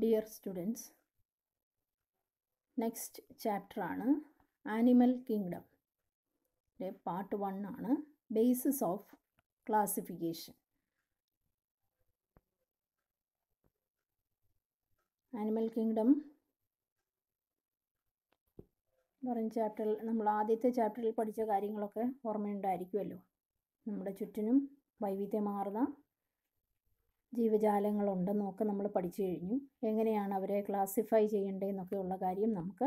dear students next chapter ആണ് animal kingdom part one ആണ് basis of classification animal kingdom പറഞ്ഞ ചാപ്റ്ററിൽ നമ്മൾ ആദ്യത്തെ ചാപ്റ്ററിൽ പഠിച്ച കാര്യങ്ങളൊക്കെ ഓർമ്മയുണ്ടായിരിക്കുമല്ലോ നമ്മുടെ ചുറ്റിനും വൈവിധ്യമാർന്ന ജീവജാലങ്ങളുണ്ടെന്നൊക്കെ നമ്മൾ പഠിച്ചു കഴിഞ്ഞു എങ്ങനെയാണ് അവരെ ക്ലാസിഫൈ ചെയ്യേണ്ടതെന്നൊക്കെയുള്ള കാര്യം നമുക്ക്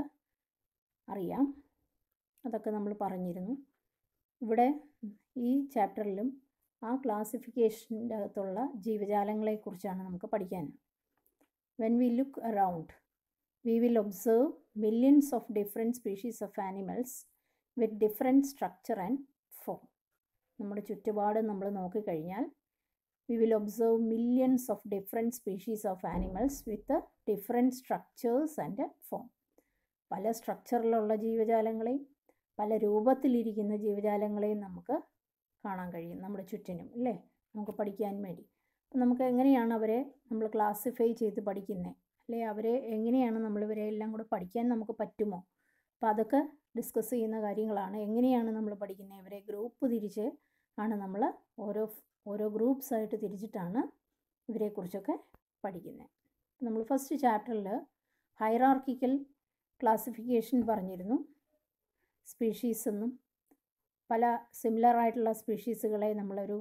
അറിയാം അതൊക്കെ നമ്മൾ പറഞ്ഞിരുന്നു ഇവിടെ ഈ ചാപ്റ്ററിലും ആ ക്ലാസിഫിക്കേഷൻ്റെ അകത്തുള്ള ജീവജാലങ്ങളെക്കുറിച്ചാണ് നമുക്ക് പഠിക്കാൻ when we look around we will observe millions of different species of animals with different structure and form നമ്മുടെ ചുറ്റുപാട് നമ്മൾ നോക്കിക്കഴിഞ്ഞാൽ we will observe millions of different species of animals with different structures and form പല സ്ട്രക്ചറിലുള്ള ജീവജാലങ്ങളെയും പല രൂപത്തിലിരിക്കുന്ന ജീവജാലങ്ങളെയും നമുക്ക് കാണാൻ കഴിയും നമ്മുടെ ചുറ്റിനും അല്ലേ നമുക്ക് പഠിക്കാൻ വേണ്ടി അപ്പം നമുക്ക് എങ്ങനെയാണ് അവരെ നമ്മൾ ക്ലാസിഫൈ ചെയ്ത് പഠിക്കുന്നത് അല്ലേ അവരെ എങ്ങനെയാണ് നമ്മൾ ഇവരെ എല്ലാം കൂടെ പഠിക്കാൻ നമുക്ക് പറ്റുമോ അപ്പം അതൊക്കെ ഡിസ്കസ് ചെയ്യുന്ന കാര്യങ്ങളാണ് എങ്ങനെയാണ് നമ്മൾ പഠിക്കുന്നത് ഇവരെ ഗ്രൂപ്പ് തിരിച്ച് ആണ് നമ്മൾ ഓരോ ഓരോ ഗ്രൂപ്പ്സ് ആയിട്ട് തിരിച്ചിട്ടാണ് ഇവരെക്കുറിച്ചൊക്കെ പഠിക്കുന്നത് നമ്മൾ ഫസ്റ്റ് ചാപ്റ്ററിൽ ഹൈറാർക്കിക്കൽ ക്ലാസിഫിക്കേഷൻ പറഞ്ഞിരുന്നു സ്പീഷീസ് എന്നും പല സിമിലർ ആയിട്ടുള്ള സ്പീഷീസുകളെ നമ്മളൊരു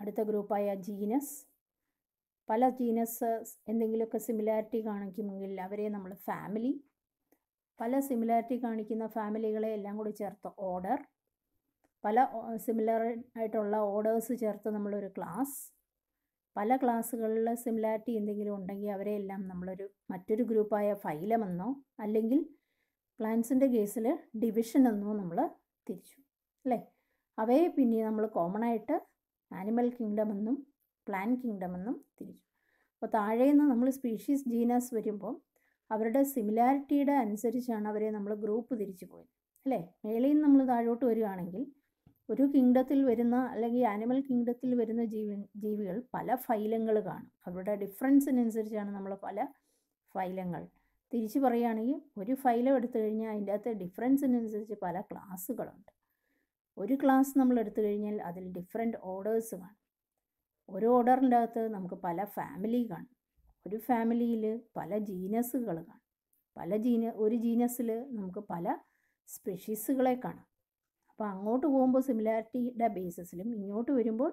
അടുത്ത ഗ്രൂപ്പായ ജീനസ് പല ജീനസ് എന്തെങ്കിലുമൊക്കെ സിമിലാരിറ്റി കാണിക്കുമെങ്കിൽ അവരെ നമ്മൾ ഫാമിലി പല സിമിലാരിറ്റി കാണിക്കുന്ന ഫാമിലികളെ എല്ലാം കൂടി ചേർത്ത് ഓർഡർ പല സിമിലർ ആയിട്ടുള്ള ഓർഡേഴ്സ് ചേർത്ത് നമ്മളൊരു ക്ലാസ് പല ക്ലാസ്സുകളിൽ സിമിലാരിറ്റി എന്തെങ്കിലും ഉണ്ടെങ്കിൽ അവരെ എല്ലാം നമ്മളൊരു മറ്റൊരു ഗ്രൂപ്പായ ഫൈലമെന്നോ അല്ലെങ്കിൽ പ്ലാൻസിൻ്റെ കേസിൽ ഡിവിഷൻ എന്നോ നമ്മൾ തിരിച്ചു അല്ലേ അവയെ പിന്നെ നമ്മൾ കോമൺ ആയിട്ട് ആനിമൽ കിങ്ഡം എന്നും പ്ലാൻ കിങ്ഡം എന്നും തിരിച്ചു അപ്പോൾ താഴെ നിന്ന് നമ്മൾ സ്പീഷീസ് ജീനസ് വരുമ്പോൾ അവരുടെ സിമിലാരിറ്റിയുടെ അനുസരിച്ചാണ് അവരെ നമ്മൾ ഗ്രൂപ്പ് തിരിച്ചു പോയത് അല്ലേ നിന്ന് നമ്മൾ താഴോട്ട് വരികയാണെങ്കിൽ ഒരു കിങ്ഡത്തിൽ വരുന്ന അല്ലെങ്കിൽ ആനിമൽ കിങ്ഡത്തിൽ വരുന്ന ജീവി ജീവികൾ പല ഫൈലങ്ങൾ കാണും അവരുടെ ഡിഫറൻസിനനുസരിച്ചാണ് നമ്മൾ പല ഫൈലങ്ങൾ തിരിച്ചു പറയുകയാണെങ്കിൽ ഒരു ഫൈലം എടുത്തു കഴിഞ്ഞാൽ അതിൻ്റെ അകത്ത് ഡിഫറൻസിനനുസരിച്ച് പല ക്ലാസ്സുകളുണ്ട് ഒരു ക്ലാസ് നമ്മൾ എടുത്തു കഴിഞ്ഞാൽ അതിൽ ഡിഫറെൻറ്റ് ഓർഡേഴ്സ് കാണും ഒരു ഓർഡറിൻ്റെ അകത്ത് നമുക്ക് പല ഫാമിലി കാണും ഒരു ഫാമിലിയിൽ പല ജീനസുകൾ കാണും പല ജീന ഒരു ജീനസിൽ നമുക്ക് പല സ്പെഷീസുകളെ കാണാം അപ്പോൾ അങ്ങോട്ട് പോകുമ്പോൾ സിമിലാരിറ്റിയുടെ ബേസിസിലും ഇങ്ങോട്ട് വരുമ്പോൾ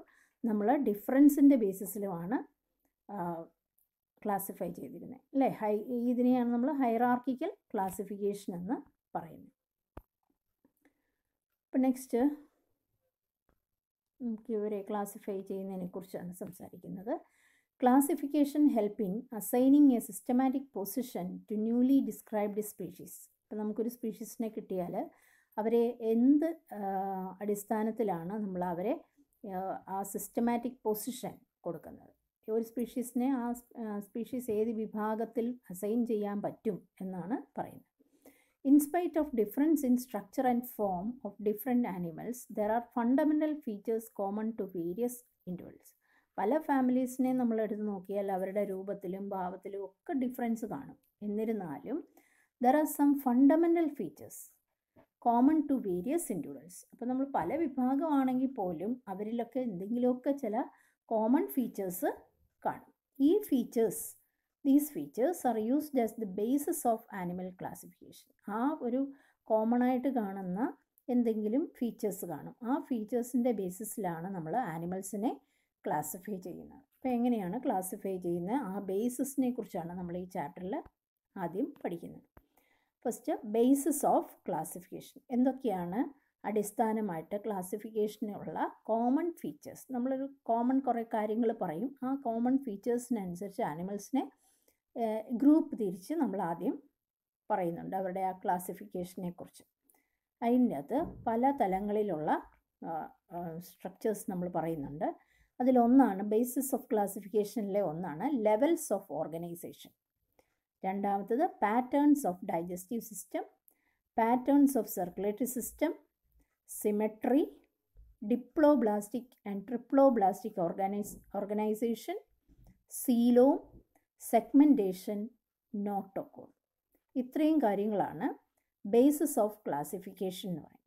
നമ്മൾ ഡിഫറൻസിൻ്റെ ബേസിസിലുമാണ് ക്ലാസിഫൈ ചെയ്തിരുന്നത് അല്ലേ ഹൈ ഇതിനെയാണ് നമ്മൾ ഹൈറാർക്കിക്കൽ ക്ലാസിഫിക്കേഷൻ എന്ന് പറയുന്നത് അപ്പം നെക്സ്റ്റ് നമുക്ക് ഇവരെ ക്ലാസിഫൈ കുറിച്ചാണ് സംസാരിക്കുന്നത് classification in assigning a systematic position to newly described species ഇപ്പം നമുക്കൊരു സ്പീഷീസിനെ കിട്ടിയാൽ അവരെ എന്ത് അടിസ്ഥാനത്തിലാണ് നമ്മൾ അവരെ ആ സിസ്റ്റമാറ്റിക് പൊസിഷൻ കൊടുക്കുന്നത് ഒരു സ്പീഷീസിനെ ആ സ്പീഷീസ് ഏത് വിഭാഗത്തിൽ അസൈൻ ചെയ്യാൻ പറ്റും എന്നാണ് പറയുന്നത് in spite of difference in structure and form of different animals there are fundamental features common to various individuals പല ഫാമിലീസിനെ നമ്മൾ എടുത്ത് നോക്കിയാൽ അവരുടെ രൂപത്തിലും ഭാവത്തിലും ഒക്കെ ഡിഫറൻസ് കാണും എന്നിരുന്നാലും there are some fundamental features common to various endurance അപ്പോൾ നമ്മൾ പല വിഭാഗമാണെങ്കിൽ പോലും അവരിലൊക്കെ എന്തെങ്കിലുമൊക്കെ ചില കോമൺ ഫീച്ചേഴ്സ് കാണും ഈ features these features are used as the basis of animal classification ആ ഒരു കോമൺ ആയിട്ട് കാണുന്ന എന്തെങ്കിലും ഫീച്ചേഴ്സ് കാണും ആ ഫീച്ചേഴ്സിൻ്റെ ബേസിസിലാണ് നമ്മൾ ആനിമൽസിനെ ക്ലാസിഫൈ ചെയ്യുന്നത് അപ്പോൾ എങ്ങനെയാണ് ക്ലാസിഫൈ ചെയ്യുന്നത് ആ ബേസിസിനെ കുറിച്ചാണ് നമ്മൾ ഈ ചാപ്റ്ററിൽ ആദ്യം പഠിക്കുന്നത് ഫസ്റ്റ് ബേസിസ് ഓഫ് ക്ലാസിഫിക്കേഷൻ എന്തൊക്കെയാണ് അടിസ്ഥാനമായിട്ട് ക്ലാസിഫിക്കേഷനുള്ള കോമൺ ഫീച്ചേഴ്സ് നമ്മളൊരു കോമൺ കുറേ കാര്യങ്ങൾ പറയും ആ കോമൺ ഫീച്ചേഴ്സിനനുസരിച്ച് ആനിമൽസിനെ ഗ്രൂപ്പ് തിരിച്ച് നമ്മൾ ആദ്യം പറയുന്നുണ്ട് അവരുടെ ആ ക്ലാസിഫിക്കേഷനെ കുറിച്ച് അതിൻ്റെ അകത്ത് പല തലങ്ങളിലുള്ള സ്ട്രക്ചേഴ്സ് നമ്മൾ പറയുന്നുണ്ട് അതിലൊന്നാണ് ബേസിസ് ഓഫ് ക്ലാസിഫിക്കേഷനിലെ ഒന്നാണ് ലെവൽസ് ഓഫ് ഓർഗനൈസേഷൻ രണ്ടാമത്തത് patterns of digestive system patterns of circulatory system symmetry diploblastic and triploblastic organise organisation സീലോ സെഗ്മെൻറ്റേഷൻ നോട്ടോകോൾ ഇത്രയും കാര്യങ്ങളാണ് ബേസിസ് ഓഫ് ക്ലാസിഫിക്കേഷൻ എന്ന് പറയുന്നത്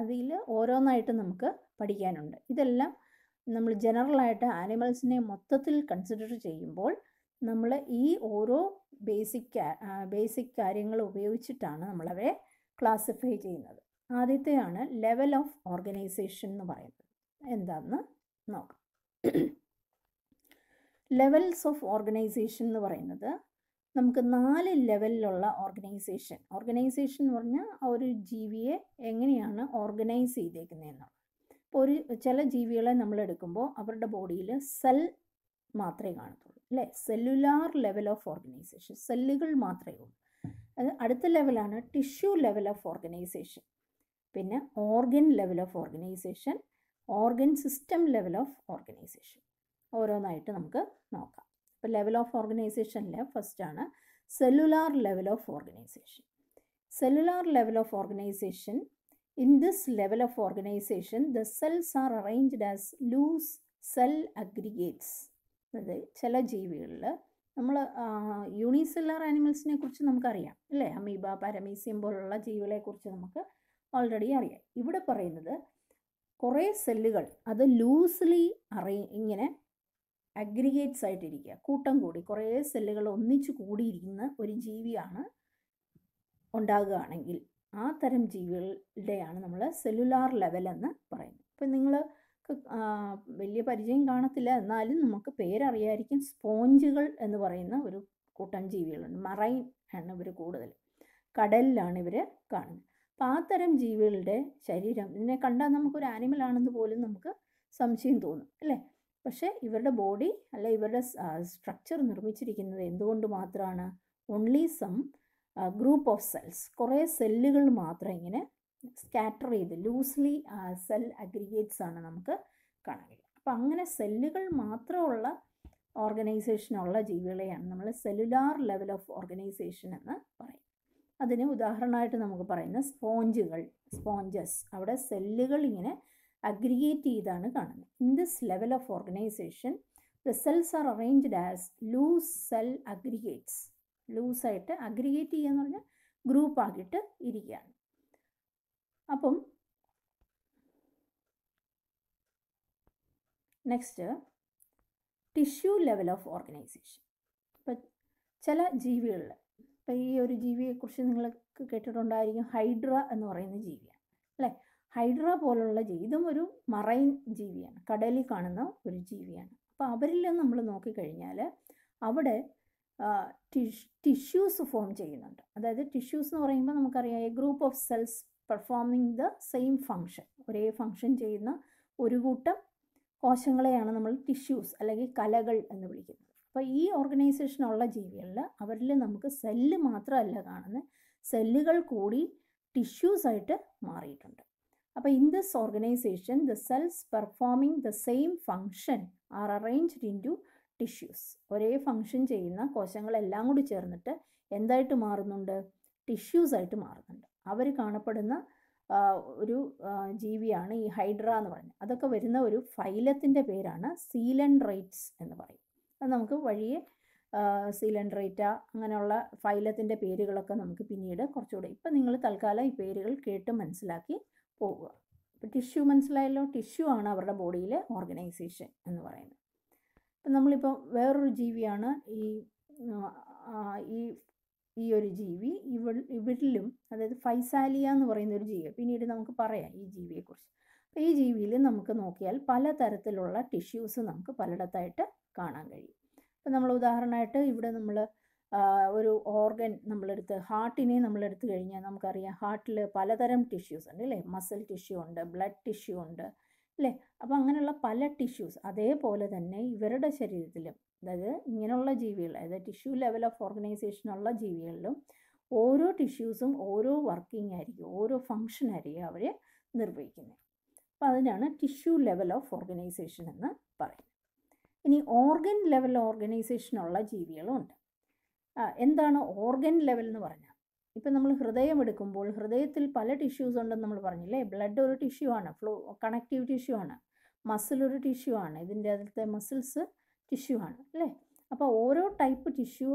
അതിൽ ഓരോന്നായിട്ട് നമുക്ക് പഠിക്കാനുണ്ട് ഇതെല്ലാം നമ്മൾ ജനറലായിട്ട് ആനിമൽസിനെ മൊത്തത്തിൽ കൺസിഡർ ചെയ്യുമ്പോൾ നമ്മൾ ഈ ഓരോ ബേസിക് ബേസിക് കാര്യങ്ങൾ ഉപയോഗിച്ചിട്ടാണ് നമ്മളവരെ ക്ലാസിഫൈ ചെയ്യുന്നത് ആദ്യത്തെയാണ് ലെവൽ ഓഫ് ഓർഗനൈസേഷൻ എന്ന് പറയുന്നത് എന്താണെന്ന് നോക്കാം ലെവൽസ് ഓഫ് ഓർഗനൈസേഷൻ എന്ന് പറയുന്നത് നമുക്ക് നാല് ലെവലിലുള്ള ഓർഗനൈസേഷൻ ഓർഗനൈസേഷൻ എന്ന് പറഞ്ഞാൽ ഒരു ജീവിയെ എങ്ങനെയാണ് ഓർഗനൈസ് ചെയ്തേക്കുന്നതെന്നാണ് ഇപ്പോൾ ഒരു ചില ജീവികളെ നമ്മൾ എടുക്കുമ്പോൾ അവരുടെ ബോഡിയിൽ സെൽ മാത്രമേ കാണത്തുള്ളൂ അല്ലേ സെല്ലുലാർ ലെവൽ ഓഫ് ഓർഗനൈസേഷൻ സെല്ലുകൾ മാത്രമേ ഉള്ളൂ അത് അടുത്ത ലെവലാണ് ടിഷ്യൂ ലെവൽ ഓഫ് ഓർഗനൈസേഷൻ പിന്നെ organ level of organisation organ system level of organisation ഓരോന്നായിട്ട് നമുക്ക് നോക്കാം അപ്പോൾ ലെവൽ ഓഫ് ഓർഗനൈസേഷനിലെ ഫസ്റ്റാണ് cellular level of organisation cellular level of organisation in this level of organisation the cells are arranged as loose cell aggregates അതായത് ചില ജീവികളിൽ നമ്മൾ യൂണിസെല്ലർ ആനിമൽസിനെ കുറിച്ച് നമുക്കറിയാം അല്ലേ അമീബ പാരമീസിയം പോലുള്ള ജീവികളെ കുറിച്ച് നമുക്ക് ഓൾറെഡി അറിയാം ഇവിടെ പറയുന്നത് കുറേ സെല്ലുകൾ അത് ലൂസ്ലി അറി ഇങ്ങനെ അഗ്രിഗേറ്റ്സ് ആയിട്ടിരിക്കുക കൂട്ടം കൂടി കുറേ സെല്ലുകൾ ഒന്നിച്ചു കൂടിയിരിക്കുന്ന ഒരു ജീവിയാണ് ഉണ്ടാകുകയാണെങ്കിൽ ആ തരം ജീവികളുടെയാണ് നമ്മൾ സെല്ലുലാർ ലെവൽ എന്ന് പറയുന്നത് ഇപ്പം നിങ്ങൾ വലിയ പരിചയം കാണത്തില്ല എന്നാലും നമുക്ക് പേരറിയായിരിക്കും സ്പോഞ്ചുകൾ എന്ന് പറയുന്ന ഒരു കൂട്ടം ജീവികളുണ്ട് മറൈൻ ആണ് ഇവർ കൂടുതൽ കടലിലാണ് ഇവർ കാണുന്നത് അപ്പം ആ തരം ജീവികളുടെ ശരീരം ഇതിനെ കണ്ടാൽ നമുക്കൊരു ആണെന്ന് പോലും നമുക്ക് സംശയം തോന്നും അല്ലേ പക്ഷേ ഇവരുടെ ബോഡി അല്ലെ ഇവരുടെ സ്ട്രക്ചർ നിർമ്മിച്ചിരിക്കുന്നത് എന്തുകൊണ്ട് മാത്രമാണ് only some group of cells കുറേ സെല്ലുകൾ മാത്രം ഇങ്ങനെ സ്കാറ്റർ ചെയ്ത് ലൂസ്ലി സെൽ അഗ്രിഗേറ്റ്സ് ആണ് നമുക്ക് കാണാൻ കഴിയുക അപ്പം അങ്ങനെ സെല്ലുകൾ മാത്രമുള്ള ഓർഗനൈസേഷനുള്ള ജീവികളെയാണ് നമ്മൾ സെല്ലുലാർ ലെവൽ ഓഫ് ഓർഗനൈസേഷൻ എന്ന് പറയും അതിന് ഉദാഹരണമായിട്ട് നമുക്ക് പറയുന്ന സ്പോഞ്ചുകൾ സ്പോഞ്ചസ് അവിടെ സെല്ലുകൾ ഇങ്ങനെ അഗ്രിഗേറ്റ് ചെയ്താണ് കാണുന്നത് in this level of organisation the cells are arranged as loose cell aggregates ലൂസായിട്ട് അഗ്രിഗേറ്റ് ചെയ്യുക എന്ന് പറഞ്ഞാൽ ഗ്രൂപ്പ് ആക്കിയിട്ട് ഇരിക്കുകയാണ് അപ്പം next tissue level of organisation ഇപ്പം ചില ജീവികളിൽ ഇപ്പം ഈ ഒരു ജീവിയെക്കുറിച്ച് നിങ്ങൾക്ക് കേട്ടിട്ടുണ്ടായിരിക്കും ഹൈഡ്ര എന്ന് പറയുന്ന ജീവിയാണ് അല്ലേ ഹൈഡ്ര പോലുള്ള ജീവി ഇതും ഒരു മറൈൻ ജീവിയാണ് കടലിൽ കാണുന്ന ഒരു ജീവിയാണ് അപ്പോൾ അവരിൽ നമ്മൾ നോക്കിക്കഴിഞ്ഞാൽ അവിടെ ടിഷ്യൂസ് ഫോം ചെയ്യുന്നുണ്ട് അതായത് ടിഷ്യൂസ് എന്ന് പറയുമ്പോൾ നമുക്കറിയാം a group of cells performing the same function ഒരേ ഫങ്ഷൻ ചെയ്യുന്ന ഒരു കൂട്ടം കോശങ്ങളെയാണ് നമ്മൾ ടിഷ്യൂസ് അല്ലെങ്കിൽ കലകൾ എന്ന് വിളിക്കുന്നത് അപ്പോൾ ഈ ഓർഗനൈസേഷനുള്ള ജീവികളിൽ അവരിൽ നമുക്ക് സെല്ല് മാത്രമല്ല കാണുന്നത് സെല്ലുകൾ കൂടി ടിഷ്യൂസായിട്ട് മാറിയിട്ടുണ്ട് അപ്പോൾ in this organisation the cells performing the same function are arranged in into tissues ഒരേ ഫങ്ഷൻ ചെയ്യുന്ന കോശങ്ങളെല്ലാം കൂടി ചേർന്നിട്ട് എന്തായിട്ട് മാറുന്നുണ്ട് ടിഷ്യൂസായിട്ട് മാറുന്നുണ്ട് അവർ കാണപ്പെടുന്ന ഒരു ജീവിയാണ് ഈ ഹൈഡ്ര എന്ന് പറയുന്നത് അതൊക്കെ വരുന്ന ഒരു ഫൈലത്തിൻ്റെ പേരാണ് സീലൻഡ്രൈറ്റ്സ് എന്ന് പറയും അത് നമുക്ക് വഴിയെ സീലൻഡ്രൈറ്റ അങ്ങനെയുള്ള ഫൈലത്തിൻ്റെ പേരുകളൊക്കെ നമുക്ക് പിന്നീട് കുറച്ചുകൂടെ ഇപ്പം നിങ്ങൾ തൽക്കാലം ഈ പേരുകൾ കേട്ട് മനസ്സിലാക്കി പോവുക ഇപ്പം ടിഷ്യൂ മനസ്സിലായല്ലോ ടിഷ്യൂ ആണ് അവരുടെ ബോഡിയിലെ ഓർഗനൈസേഷൻ എന്ന് പറയുന്നത് അപ്പം നമ്മളിപ്പോൾ വേറൊരു ജീവിയാണ് ഈ ഈ ഈ ഒരു ജീവി ഇവ ഇവിടിലും അതായത് ഫൈസാലിയ എന്ന് പറയുന്ന ഒരു ജീവി പിന്നീട് നമുക്ക് പറയാം ഈ ജീവിയെക്കുറിച്ച് അപ്പം ഈ ജീവിയിൽ നമുക്ക് നോക്കിയാൽ പലതരത്തിലുള്ള ടിഷ്യൂസ് നമുക്ക് പലയിടത്തായിട്ട് കാണാൻ കഴിയും അപ്പോൾ നമ്മൾ ഉദാഹരണമായിട്ട് ഇവിടെ നമ്മൾ ഒരു ഓർഗൻ നമ്മളെടുത്ത് ഹാർട്ടിനെ നമ്മളെടുത്ത് കഴിഞ്ഞാൽ നമുക്കറിയാം ഹാർട്ടിൽ പലതരം ടിഷ്യൂസ് ഉണ്ട് അല്ലേ മസിൽ ടിഷ്യൂ ഉണ്ട് ബ്ലഡ് ടിഷ്യൂ ഉണ്ട് അല്ലേ അപ്പോൾ അങ്ങനെയുള്ള പല ടിഷ്യൂസ് അതേപോലെ തന്നെ ഇവരുടെ ശരീരത്തിലും അതായത് ഇങ്ങനെയുള്ള ജീവികൾ അതായത് ടിഷ്യൂ ലെവൽ ഓഫ് ഓർഗനൈസേഷൻ ഉള്ള ജീവികളിലും ഓരോ ടിഷ്യൂസും ഓരോ വർക്കിംഗ് ആയിരിക്കും ഓരോ ഫങ്ഷൻ ആയിരിക്കും അവർ നിർവഹിക്കുന്നത് അപ്പോൾ അതിനാണ് ടിഷ്യൂ ലെവൽ ഓഫ് ഓർഗനൈസേഷൻ എന്ന് പറയുന്നത് ഇനി ഓർഗൻ ലെവൽ ഓർഗനൈസേഷനുള്ള ജീവികളും ഉണ്ട് എന്താണ് ഓർഗൻ ലെവൽ എന്ന് പറഞ്ഞാൽ ഇപ്പം നമ്മൾ ഹൃദയം എടുക്കുമ്പോൾ ഹൃദയത്തിൽ പല ടിഷ്യൂസ് ഉണ്ടെന്ന് നമ്മൾ പറഞ്ഞില്ലേ ബ്ലഡ് ഒരു ടിഷ്യൂ ആണ് ഫ്ലോ കണക്റ്റീവ് ടിഷ്യൂ ആണ് മസിൽ ഒരു ടിഷ്യൂ ആണ് ഇതിൻ്റെ അതിലത്തെ മസിൽസ് ടിഷ്യൂ ആണ് അല്ലേ അപ്പോൾ ഓരോ ടൈപ്പ് ടിഷ്യൂ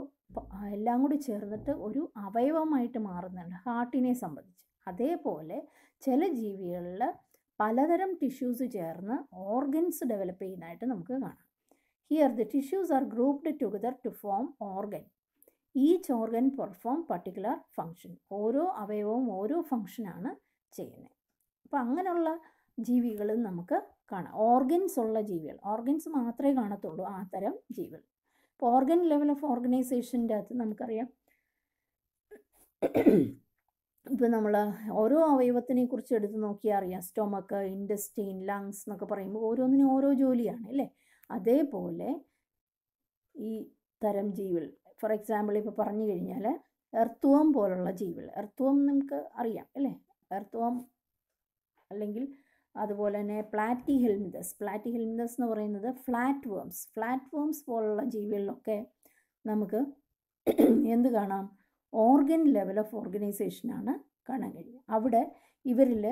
എല്ലാം കൂടി ചേർന്നിട്ട് ഒരു അവയവമായിട്ട് മാറുന്നുണ്ട് ഹാർട്ടിനെ സംബന്ധിച്ച് അതേപോലെ ചില ജീവികളിൽ പലതരം ടിഷ്യൂസ് ചേർന്ന് ഓർഗൻസ് ഡെവലപ്പ് ചെയ്യുന്നതായിട്ട് നമുക്ക് കാണാം here the tissues are grouped together to form organ each organ perform particular function ഓരോ അവയവവും ഓരോ ഫങ്ഷനാണ് ചെയ്യുന്നത് അപ്പോൾ അങ്ങനെയുള്ള ജീവികളും നമുക്ക് കാണാം ഓർഗൻസ് ഉള്ള ജീവികൾ ഓർഗൻസ് മാത്രമേ കാണത്തുള്ളൂ ആ തരം ജീവികൾ ഇപ്പോൾ ഓർഗൻ ലെവൽ ഓഫ് ഓർഗനൈസേഷൻ്റെ അകത്ത് നമുക്കറിയാം ഇപ്പോൾ നമ്മൾ ഓരോ അവയവത്തിനെ കുറിച്ച് എടുത്ത് നോക്കിയാൽ അറിയാം സ്റ്റൊമക്ക് ഇൻഡസ്റ്റൈൻ ലങ്സ് എന്നൊക്കെ പറയുമ്പോൾ ഓരോന്നിനും ഓരോ ജോലിയാണ് അല്ലേ അതേപോലെ ഈ തരം ജീവികൾ ഫോർ എക്സാമ്പിൾ ഇപ്പോൾ പറഞ്ഞു കഴിഞ്ഞാൽ എർത്തുവം പോലുള്ള ജീവികൾ എർത്തുവം നമുക്ക് അറിയാം അല്ലേ എർത്തുവം അല്ലെങ്കിൽ അതുപോലെ തന്നെ പ്ലാറ്റി ഹെൽമിതസ് പ്ലാറ്റി ഹെൽമിതസ് എന്ന് പറയുന്നത് ഫ്ലാറ്റ് വേംസ് ഫ്ലാറ്റ് വേംസ് പോലുള്ള ജീവികളിലൊക്കെ നമുക്ക് എന്ത് കാണാം ഓർഗൻ ലെവൽ ഓഫ് ഓർഗനൈസേഷനാണ് കാണാൻ കഴിയുക അവിടെ ഇവരിൽ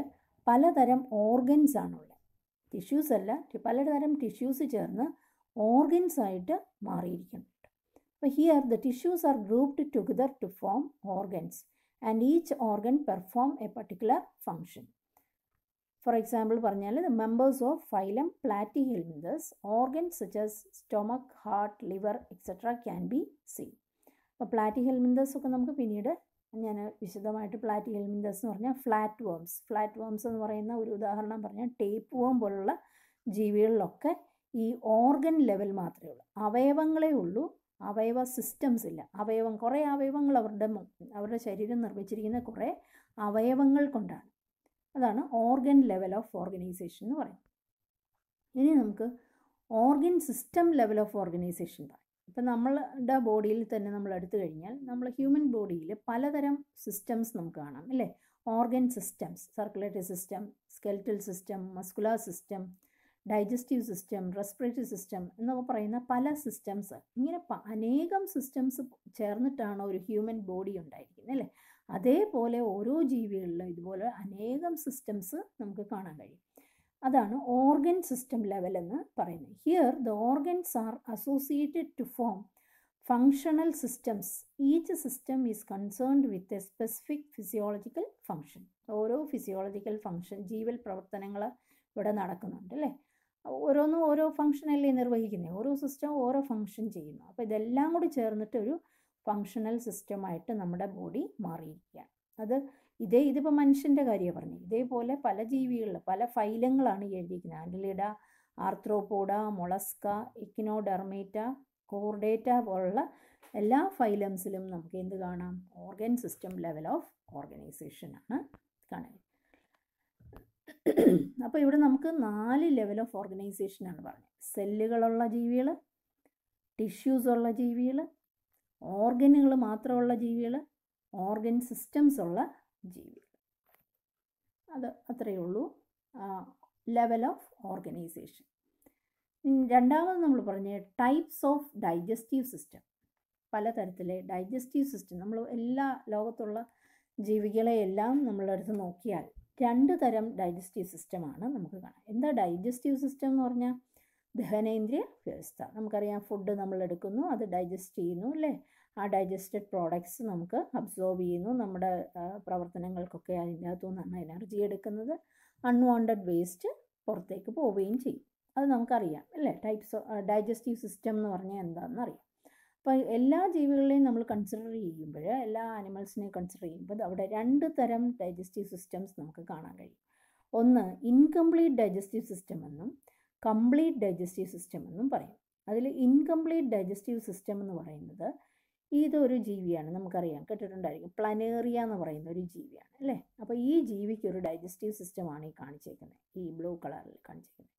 പലതരം ഓർഗൻസ് ആണുള്ളത് ടിഷ്യൂസ് അല്ല പലതരം ടിഷ്യൂസ് ചേർന്ന് ഓർഗൻസ് ആയിട്ട് മാറിയിരിക്കുന്നുണ്ട് അപ്പോൾ here the tissues are grouped together to form organs and each organ perform a particular function for example പറഞ്ഞാൽ the members of phylum platyhelminthes organ such as stomach heart liver etcetera can be seen അപ്പോൾ platyhelminthes ഒക്കെ നമുക്ക് പിന്നീട് ഞാൻ വിശദമായിട്ട് platy helminthes എന്ന് പറഞ്ഞാൽ flat worms flat worms എന്ന് പറയുന്ന ഒരു ഉദാഹരണം പറഞ്ഞാൽ ടേപ്പ് വേം പോലുള്ള ജീവികളിലൊക്കെ ഈ ഓർഗൻ ലെവൽ മാത്രമേ ഉള്ളൂ അവയവങ്ങളേ ഉള്ളൂ അവയവ സിസ്റ്റംസ് ഇല്ല അവയവം കുറേ അവയവങ്ങൾ അവരുടെ അവരുടെ ശരീരം നിർമ്മിച്ചിരിക്കുന്ന കുറേ അവയവങ്ങൾ കൊണ്ടാണ് അതാണ് ഓർഗൻ ലെവൽ ഓഫ് ഓർഗനൈസേഷൻ എന്ന് പറയും ഇനി നമുക്ക് organ system level of organization പറയും ഇപ്പം നമ്മളുടെ ബോഡിയിൽ തന്നെ നമ്മൾ എടുത്തു കഴിഞ്ഞാൽ നമ്മൾ ഹ്യൂമൻ ബോഡിയിൽ പലതരം സിസ്റ്റംസ് നമുക്ക് കാണാം അല്ലേ organ systems circulatory system skeletal system muscular system digestive system respiratory system എന്നൊക്കെ പറയുന്ന പല സിസ്റ്റംസ് ഇങ്ങനെ അനേകം സിസ്റ്റംസ് ചേർന്നിട്ടാണ് ഒരു ഹ്യൂമൻ ബോഡി ഉണ്ടായിരിക്കുന്നത് അല്ലേ അതേപോലെ ഓരോ ജീവികളിലും ഇതുപോലെ അനേകം സിസ്റ്റംസ് നമുക്ക് കാണാൻ കഴിയും അതാണ് ഓർഗൻ സിസ്റ്റം ലെവൽ എന്ന് പറയുന്നത് here the organs are associated to form functional systems each system is concerned with a specific physiological function ഓരോ ഫിസിയോളജിക്കൽ ഫങ്ഷൻ ജീവൽ പ്രവർത്തനങ്ങൾ ഇവിടെ നടക്കുന്നുണ്ട് അല്ലേ ഓരോന്നും ഓരോ ഫങ്ഷനല്ലേ നിർവഹിക്കുന്നത് ഓരോ സിസ്റ്റം ഓരോ ഫങ്ഷൻ ചെയ്യുന്നു അപ്പോൾ ഇതെല്ലാം കൂടി ചേർന്നിട്ട് ഒരു ഫങ്ഷണൽ സിസ്റ്റമായിട്ട് നമ്മുടെ ബോഡി മാറിയിരിക്കുകയാണ് അത് ഇതേ ഇതിപ്പോൾ മനുഷ്യൻ്റെ കാര്യമാണ് പറഞ്ഞത് ഇതേപോലെ പല ജീവികളിൽ പല ഫൈലങ്ങളാണ് എഴുതിയിരിക്കുന്നത് annelida arthropoda mollusca echinodermata chordata പോലുള്ള എല്ലാ ഫൈലംസിലും നമുക്ക് എന്ത് കാണാം ഓർഗൻ സിസ്റ്റം ലെവൽ ഓഫ് ഓർഗനൈസേഷനാണ് കാണുന്നത് അപ്പോൾ ഇവിടെ നമുക്ക് നാല് ലെവൽ ഓഫ് ഓർഗനൈസേഷനാണ് പറഞ്ഞത് സെല്ലുകളുള്ള ജീവികൾ ടിഷ്യൂസ് ഉള്ള ജീവികൾ ഓർഗനുകൾ മാത്രമുള്ള ജീവികൾ ഓർഗൻ സിസ്റ്റംസ് ഉള്ള ജീവികൾ അത് അത്രയേ ഉള്ളൂ ലെവൽ ഓഫ് ഓർഗനൈസേഷൻ രണ്ടാമത് നമ്മൾ പറഞ്ഞ ടൈപ്സ് ഓഫ് ഡൈജസ്റ്റീവ് സിസ്റ്റം പലതരത്തിലെ ഡൈജസ്റ്റീവ് സിസ്റ്റം നമ്മൾ എല്ലാ ലോകത്തുള്ള ജീവികളെയെല്ലാം നമ്മളുടെ അടുത്ത് നോക്കിയാൽ രണ്ട് തരം ഡൈജസ്റ്റീവ് സിസ്റ്റമാണ് നമുക്ക് കാണാം എന്താ ഡൈജസ്റ്റീവ് സിസ്റ്റം എന്ന് പറഞ്ഞാൽ ദഹനേന്ദ്രിയ വ്യവസ്ഥ നമുക്കറിയാം ഫുഡ് നമ്മൾ എടുക്കുന്നു അത് ഡൈജസ്റ്റ് ചെയ്യുന്നു അല്ലേ ആ ഡൈജസ്റ്റഡ് പ്രോഡക്ട്സ് നമുക്ക് അബ്സോർബ് ചെയ്യുന്നു നമ്മുടെ പ്രവർത്തനങ്ങൾക്കൊക്കെ അതിൻ്റെ അകത്തു നിന്നാണ് എനർജി എടുക്കുന്നത് അൺവാണ്ടഡ് വേസ്റ്റ് പുറത്തേക്ക് പോവുകയും ചെയ്യും അത് നമുക്കറിയാം അല്ലേ ടൈപ്സ് ഡൈജസ്റ്റീവ് സിസ്റ്റം എന്ന് പറഞ്ഞാൽ എന്താണെന്ന് അറിയാം അപ്പോൾ എല്ലാ ജീവികളെയും നമ്മൾ കൺസിഡർ ചെയ്യുമ്പോൾ എല്ലാ ആനിമൽസിനെയും കൺസിഡർ ചെയ്യുമ്പോൾ അവിടെ രണ്ട് തരം ഡൈജസ്റ്റീവ് സിസ്റ്റംസ് നമുക്ക് കാണാൻ കഴിയും ഒന്ന് ഇൻകംപ്ലീറ്റ് ഡൈജസ്റ്റീവ് സിസ്റ്റം എന്നും കംപ്ലീറ്റ് ഡൈജസ്റ്റീവ് സിസ്റ്റം എന്നും പറയും അതിൽ ഇൻകംപ്ലീറ്റ് ഡൈജസ്റ്റീവ് സിസ്റ്റം എന്ന് പറയുന്നത് ഇതൊരു ജീവിയാണ് നമുക്കറിയാം കേട്ടിട്ടുണ്ടായിരിക്കും പ്ലനേറിയ എന്ന് പറയുന്ന ഒരു ജീവിയാണ് അല്ലേ അപ്പോൾ ഈ ജീവിക്ക് ഒരു ഡൈജസ്റ്റീവ് സിസ്റ്റമാണ് ഈ കാണിച്ചേക്കുന്നത് ഈ ബ്ലൂ കളറിൽ കാണിച്ചേക്കുന്നത്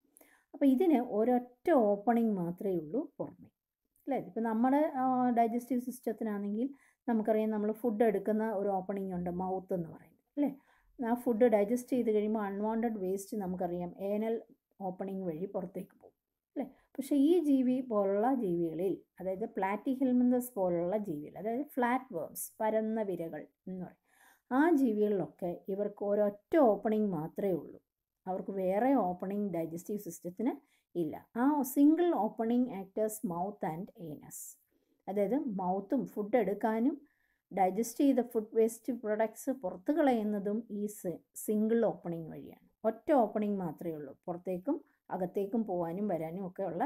അപ്പോൾ ഇതിന് ഒരൊറ്റ ഓപ്പണിംഗ് മാത്രമേ ഉള്ളൂ പുറമേ അല്ലേ ഇപ്പോൾ നമ്മുടെ ഡൈജസ്റ്റീവ് സിസ്റ്റത്തിനാണെങ്കിൽ നമുക്കറിയാം നമ്മൾ ഫുഡ് എടുക്കുന്ന ഒരു ഓപ്പണിംഗ് ഉണ്ട് മൗത്ത് എന്ന് പറയുന്നത് അല്ലേ ആ ഫുഡ് ഡൈജസ്റ്റ് ചെയ്ത് കഴിയുമ്പോൾ അൺവാണ്ടഡ് വേസ്റ്റ് നമുക്കറിയാം ഏനൽ ഓപ്പണിംഗ് വഴി പുറത്തേക്ക് പോകും അല്ലേ പക്ഷേ ഈ ജീവി പോലുള്ള ജീവികളിൽ അതായത് പ്ലാറ്റിഹെൽമിന്തസ് പോലുള്ള ജീവികൾ അതായത് ഫ്ലാറ്റ് വേംസ് പരന്ന വിരകൾ എന്ന് പറയും ആ ജീവികളിലൊക്കെ ഇവർക്ക് ഒരൊറ്റ ഓപ്പണിംഗ് മാത്രമേ ഉള്ളൂ അവർക്ക് വേറെ ഓപ്പണിംഗ് ഡൈജസ്റ്റീവ് സിസ്റ്റത്തിന് ഇല്ല ആ single opening acts as mouth and anus അതായത് മൗത്തും ഫുഡ് എടുക്കാനും ഡൈജസ്റ്റ് ചെയ്ത ഫുഡ് വേസ്റ്റ് പ്രൊഡക്ട്സ് പുറത്തു കളയുന്നതും ഈ സിംഗിൾ ഓപ്പണിംഗ് വഴിയാണ് ഒറ്റ ഓപ്പണിംഗ് മാത്രമേ ഉള്ളൂ പുറത്തേക്കും അകത്തേക്കും പോകാനും വരാനും ഒക്കെ ഉള്ള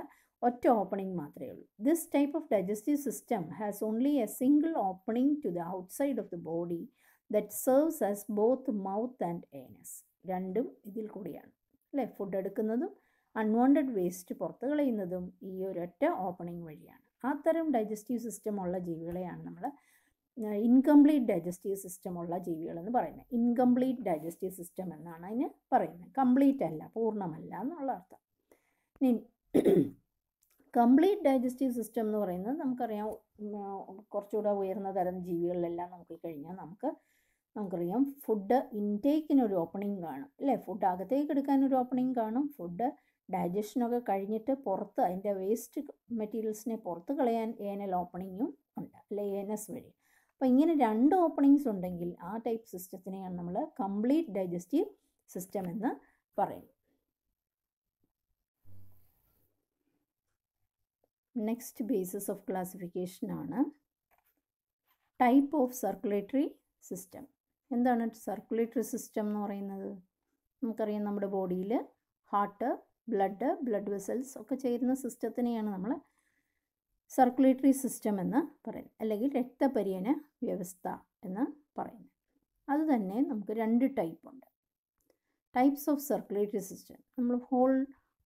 ഒറ്റ ഓപ്പണിംഗ് മാത്രമേ ഉള്ളൂ this type of digestive system has only a single opening to the outside of the body that serves as both mouth and anus രണ്ടും ഇതിൽ കൂടിയാണ് അല്ലേ ഫുഡ് എടുക്കുന്നതും അൺവാണ്ടഡ് വേസ്റ്റ് പുറത്ത് കളയുന്നതും ഈ ഒരൊറ്റ ഓപ്പണിംഗ് വഴിയാണ് ആ തരം ഡൈജസ്റ്റീവ് സിസ്റ്റം ഉള്ള ജീവികളെയാണ് നമ്മൾ ഇൻകംപ്ലീറ്റ് ഡൈജസ്റ്റീവ് സിസ്റ്റം ഉള്ള ജീവികളെന്ന് പറയുന്നത് ഇൻകംപ്ലീറ്റ് ഡൈജസ്റ്റീവ് സിസ്റ്റം എന്നാണ് അതിന് പറയുന്നത് കംപ്ലീറ്റ് അല്ല പൂർണ്ണമല്ല എന്നുള്ള അർത്ഥം കംപ്ലീറ്റ് ഡൈജസ്റ്റീവ് സിസ്റ്റം എന്ന് പറയുന്നത് നമുക്കറിയാം കുറച്ചുകൂടെ ഉയർന്ന തരം ജീവികളിലെല്ലാം നമുക്ക് കഴിഞ്ഞാൽ നമുക്ക് നമുക്കറിയാം ഫുഡ് ഇൻടേക്കിനൊരു ഓപ്പണിംഗ് കാണും അല്ലേ ഫുഡ് അകത്തേക്ക് എടുക്കാനൊരു ഓപ്പണിംഗ് കാണും ഫുഡ് ഡൈജഷനൊക്കെ കഴിഞ്ഞിട്ട് പുറത്ത് അതിൻ്റെ വേസ്റ്റ് മെറ്റീരിയൽസിനെ പുറത്ത് കളയാൻ ഏനൽ ഓപ്പണിങ്ങും ഉണ്ട് അല്ലെ ഏനസ് വഴി അപ്പോൾ ഇങ്ങനെ രണ്ട് ഓപ്പണിങ്സ് ഉണ്ടെങ്കിൽ ആ ടൈപ്പ് സിസ്റ്റത്തിനെയാണ് നമ്മൾ കംപ്ലീറ്റ് ഡൈജസ്റ്റീവ് സിസ്റ്റം എന്ന് പറയുന്നത് നെക്സ്റ്റ് ബേസിസ് ഓഫ് ക്ലാസിഫിക്കേഷൻ ആണ് ടൈപ്പ് ഓഫ് സർക്കുലേറ്ററി സിസ്റ്റം എന്താണ് സർക്കുലേറ്ററി സിസ്റ്റം എന്ന് പറയുന്നത് നമുക്കറിയാം നമ്മുടെ ബോഡിയിൽ ഹാർട്ട് ബ്ലഡ് ബ്ലഡ് വെസൽസ് ഒക്കെ ചേരുന്ന സിസ്റ്റത്തിനെയാണ് നമ്മൾ സർക്കുലേറ്ററി സിസ്റ്റം എന്ന് പറയുന്നത് അല്ലെങ്കിൽ രക്തപര്യന വ്യവസ്ഥ എന്ന് പറയുന്നത് അതുതന്നെ നമുക്ക് രണ്ട് ടൈപ്പ് ഉണ്ട് ടൈപ്സ് ഓഫ് സർക്കുലേറ്ററി സിസ്റ്റം നമ്മൾ ഹോൾ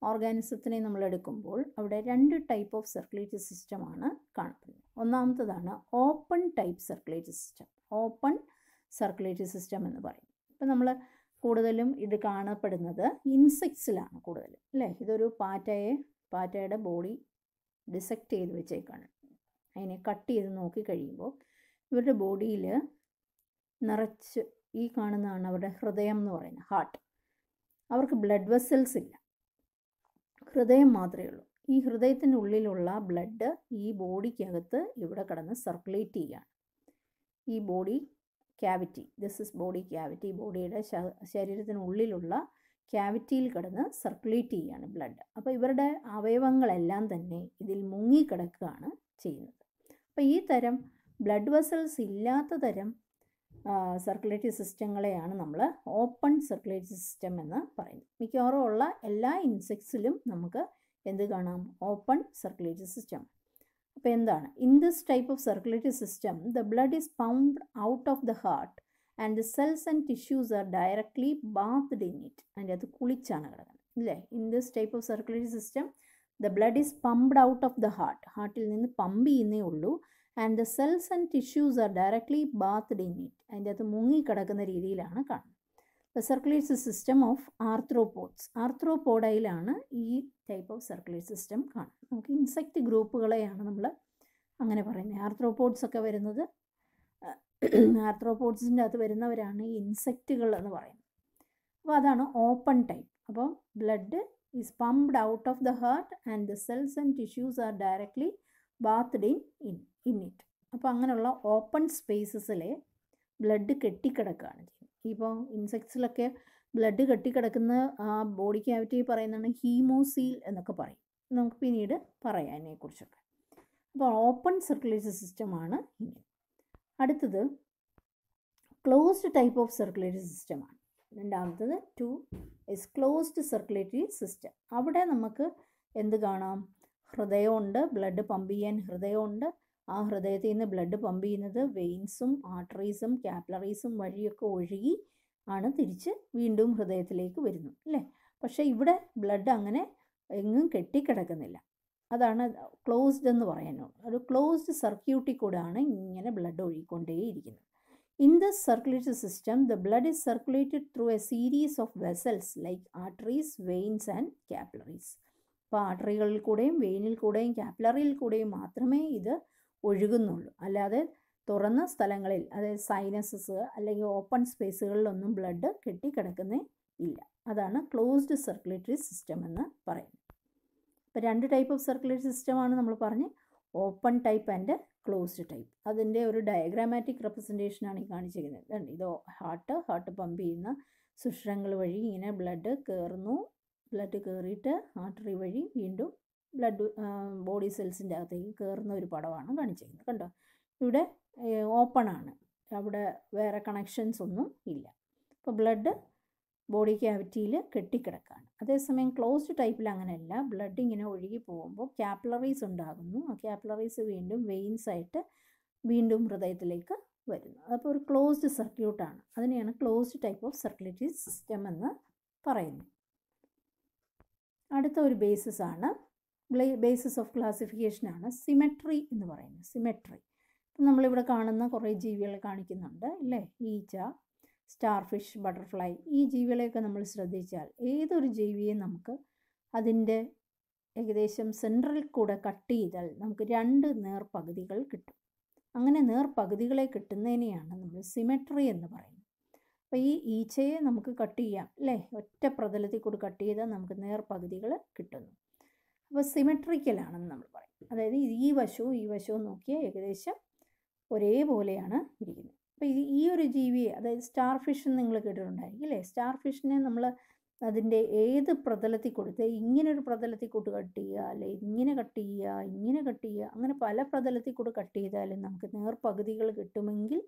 ഓർഗാനിസത്തിനെ നമ്മൾ എടുക്കുമ്പോൾ അവിടെ രണ്ട് ടൈപ്പ് ഓഫ് സർക്കുലേറ്ററി സിസ്റ്റമാണ് കാണപ്പെടുന്നത് ഒന്നാമത്തതാണ് open type circulatory system open circulatory system എന്ന് പറയും ഇപ്പം നമ്മൾ കൂടുതലും ഇത് കാണപ്പെടുന്നത് ഇൻസെക്ട്സിലാണ് കൂടുതലും അല്ലേ ഇതൊരു പാറ്റയെ പാറ്റയുടെ ബോഡി ഡിസെക്റ്റ് ചെയ്ത് വെച്ചേക്കാണ് അതിനെ കട്ട് ചെയ്ത് നോക്കി കഴിയുമ്പോൾ ഇവരുടെ ബോഡിയിൽ നിറച്ച് ഈ കാണുന്നതാണ് അവരുടെ ഹൃദയം എന്ന് പറയുന്നത് ഹാർട്ട് അവർക്ക് ബ്ലഡ് വെസൽസ് ഇല്ല ഹൃദയം മാത്രമേ ഉള്ളൂ ഈ ഹൃദയത്തിൻ്റെ ഉള്ളിലുള്ള ബ്ലഡ് ഈ ബോഡിക്കകത്ത് ഇവിടെ കിടന്ന് സർക്കുലേറ്റ് ചെയ്യുകയാണ് ഈ body cavity this is body cavity ബോഡിയുടെ ശരീരത്തിനുള്ളിലുള്ള ക്യാവിറ്റിയിൽ കിടന്ന് സർക്കുലേറ്റ് ചെയ്യുകയാണ് ബ്ലഡ് അപ്പോൾ ഇവരുടെ അവയവങ്ങളെല്ലാം തന്നെ ഇതിൽ മുങ്ങിക്കിടക്കുകയാണ് ചെയ്യുന്നത് അപ്പോൾ ഈ തരം ബ്ലഡ് വെസൽസ് ഇല്ലാത്ത തരം സർക്കുലേറ്ററി സിസ്റ്റങ്ങളെയാണ് നമ്മൾ ഓപ്പൺ സർക്കുലേറ്ററി സിസ്റ്റം എന്ന് പറയുന്നത് മിക്കവാറും ഉള്ള എല്ലാ ഇൻസെക്ട്സിലും നമുക്ക് എന്ത് കാണാം ഓപ്പൺ സർക്കുലേറ്ററി സിസ്റ്റം അപ്പോൾ എന്താണ് in this type of circulatory system the blood is pound out of the heart and the cells and tissues are directly bathed in it അതിൻ്റെ അത് കുളിച്ചാണ് കിടക്കുന്നത് അല്ലേ in this type of circulation system the blood is pumped out of the heart ഹാർട്ടിൽ നിന്ന് pump ചെയ്യുന്നേ ഉള്ളൂ and the cells and tissues are directly bathed in it അതിൻ്റെ അത് മുങ്ങിക്കിടക്കുന്ന രീതിയിലാണ് കാണുന്നത് the circulation system of arthropods ആർത്രോപോഡയിലാണ് ഈ ടൈപ്പ് ഓഫ് സർക്കുലേഷൻ സിസ്റ്റം കാണുന്നത് നമുക്ക് ഇൻസെക്റ്റ് ഗ്രൂപ്പുകളെയാണ് നമ്മൾ അങ്ങനെ പറയുന്നത് ആർത്രോപോഡ്സ് ഒക്കെ വരുന്നത് ആർത്രോപോഡ്സിൻ്റെ അകത്ത് വരുന്നവരാണ് ഈ ഇൻസെക്റ്റുകൾ എന്ന് പറയുന്നത് അപ്പോൾ അതാണ് ഓപ്പൺ ടൈപ്പ് അപ്പോൾ blood is pumped out of the heart and the cells and tissues are directly bathed in in in it അപ്പോൾ അങ്ങനെയുള്ള ഓപ്പൺ സ്പേസസിലെ ബ്ലഡ് കെട്ടിക്കിടക്കുകയാണ് ചെയ്യുന്നത് ഇപ്പോൾ ഇൻസെക്ട്സിലൊക്കെ ബ്ലഡ് കെട്ടിക്കിടക്കുന്ന ആ ബോഡി ക്യാവിറ്റി പറയുന്നതാണ് ഹീമോസീൽ എന്നൊക്കെ പറയും നമുക്ക് പിന്നീട് പറയാം അതിനെക്കുറിച്ചൊക്കെ അപ്പോൾ ഓപ്പൺ സർക്കുലേഷൻ സിസ്റ്റമാണ് ഇങ്ങനെ അടുത്തത് ക്ലോസ്ഡ് ടൈപ്പ് ഓഫ് സർക്കുലേറ്ററി സിസ്റ്റമാണ് രണ്ടാമത്തത് two is closed circulatory system അവിടെ നമുക്ക് എന്ത് കാണാം ഹൃദയമുണ്ട് ബ്ലഡ് പമ്പ് ചെയ്യാൻ ഹൃദയമുണ്ട് ആ ഹൃദയത്തിൽ നിന്ന് ബ്ലഡ് പമ്പ് ചെയ്യുന്നത് വെയിൻസും ആർട്ടറീസും ക്യാപ്ലറീസും വഴിയൊക്കെ ഒഴുകി ആണ് തിരിച്ച് വീണ്ടും ഹൃദയത്തിലേക്ക് വരുന്നു അല്ലേ പക്ഷേ ഇവിടെ ബ്ലഡ് അങ്ങനെ എങ്ങും കെട്ടിക്കിടക്കുന്നില്ല അതാണ് ക്ലോസ്ഡ് എന്ന് പറയാനുള്ളത് ഒരു ക്ലോസ്ഡ് സർക്യൂട്ടിൽ കൂടെയാണ് ഇങ്ങനെ ബ്ലഡ് ഒഴുകിക്കൊണ്ടേയിരിക്കുന്നത് in the circulatory system the blood is circulated through a series of vessels like arteries veins and capillaries അപ്പോൾ ആർട്ടറികളിൽ കൂടെയും വെയിനിൽ കൂടെയും ക്യാപ്ലറിയിൽ കൂടെയും മാത്രമേ ഇത് ഒഴുകുന്നുള്ളൂ അല്ലാതെ തുറന്ന സ്ഥലങ്ങളിൽ അതായത് സൈനസസ് അല്ലെങ്കിൽ ഓപ്പൺ സ്പേസുകളിലൊന്നും ബ്ലഡ് കെട്ടിക്കിടക്കുന്നേ ഇല്ല അതാണ് ക്ലോസ്ഡ് സർക്കുലേറ്ററി സിസ്റ്റം എന്ന് പറയുന്നത് അപ്പോൾ രണ്ട് ടൈപ്പ് ഓഫ് സർക്കുലേറ്റ് സിസ്റ്റമാണ് നമ്മൾ പറഞ്ഞ് open type and closed type അതിൻ്റെ ഒരു ഡയഗ്രാമാറ്റിക് റെപ്രസെൻറ്റേഷനാണ് ഈ കാണിച്ചിരിക്കുന്നത് ഇത് ഹാർട്ട് ഹാർട്ട് പമ്പ് ചെയ്യുന്ന സുഷിരങ്ങൾ വഴി ഇങ്ങനെ ബ്ലഡ് കയറുന്നു ബ്ലഡ് കയറിയിട്ട് ആർട്ടറി വഴി വീണ്ടും ബ്ലഡ് ബോഡി സെൽസിൻ്റെ അകത്തേക്ക് കയറുന്ന ഒരു പടമാണ് കാണിച്ചിരിക്കുന്നത് കണ്ടോ ഇവിടെ ഓപ്പൺ ആണ് അവിടെ വേറെ കണക്ഷൻസ് ഒന്നും ഇല്ല അപ്പോൾ ബ്ലഡ് ബോഡി ക്യാവിറ്റിയിൽ കെട്ടിക്കിടക്കാണ് അതേസമയം ക്ലോസ്ഡ് ടൈപ്പിൽ അങ്ങനെയല്ല ബ്ലഡ് ഇങ്ങനെ ഒഴുകി പോകുമ്പോൾ ക്യാപ്ലറീസ് ഉണ്ടാകുന്നു ആ ക്യാപ്ലറീസ് വീണ്ടും വെയിൻസ് ആയിട്ട് വീണ്ടും ഹൃദയത്തിലേക്ക് വരുന്നു അപ്പോൾ ഒരു ക്ലോസ്ഡ് സർക്യൂട്ടാണ് അതിനെയാണ് closed type of circulatory system എന്ന് പറയുന്നത് അടുത്ത ഒരു ബേസിസ് ആണ് ബേസിസ് ഓഫ് ക്ലാസിഫിക്കേഷൻ ആണ് സിമെട്രി എന്ന് പറയുന്നത് സിമെട്രി നമ്മളിവിടെ കാണുന്ന കുറേ ജീവികളെ കാണിക്കുന്നുണ്ട് അല്ലേ ഈച്ച സ്റ്റാർ ഫിഷ് ബട്ടർഫ്ലൈ ഈ ജീവികളെയൊക്കെ നമ്മൾ ശ്രദ്ധിച്ചാൽ ഏതൊരു ജീവിയെ നമുക്ക് അതിൻ്റെ ഏകദേശം സെൻട്രൽ കൂടെ കട്ട് ചെയ്താൽ നമുക്ക് രണ്ട് നേർപകുതികൾ കിട്ടും അങ്ങനെ നേർപകുതികളെ കിട്ടുന്നതിനെയാണ് നമ്മൾ സിമെട്രി എന്ന് പറയുന്നത് അപ്പോൾ ഈ ഈച്ചയെ നമുക്ക് കട്ട് ചെയ്യാം അല്ലേ ഒറ്റ പ്രതലത്തിൽ കൂടി കട്ട് ചെയ്താൽ നമുക്ക് നേർപകുതികൾ കിട്ടുന്നു അപ്പോൾ സിമെട്രിക്കലാണെന്ന് നമ്മൾ പറയും അതായത് ഈ വശവും ഈ വശവും നോക്കിയാൽ ഏകദേശം ഒരേപോലെയാണ് ഇരിക്കുന്നത് അപ്പോൾ ഇത് ഈ ഒരു ജീവിയെ അതായത് സ്റ്റാർ ഫിഷ് നിങ്ങൾ കേട്ടിട്ടുണ്ടായിരിക്കും അല്ലേ സ്റ്റാർ ഫിഷിനെ നമ്മൾ അതിൻ്റെ ഏത് പ്രതലത്തിൽ കൊടുത്ത് ഇങ്ങനെ ഒരു പ്രതലത്തിൽ കൂട്ട് കട്ട് ചെയ്യുക അല്ലെ ഇങ്ങനെ കട്ട് ചെയ്യുക ഇങ്ങനെ കട്ട് ചെയ്യുക അങ്ങനെ പല പ്രതലത്തിൽ കൂടെ കട്ട് ചെയ്താലും നമുക്ക് നേർപകുതികൾ കിട്ടുമെങ്കിൽ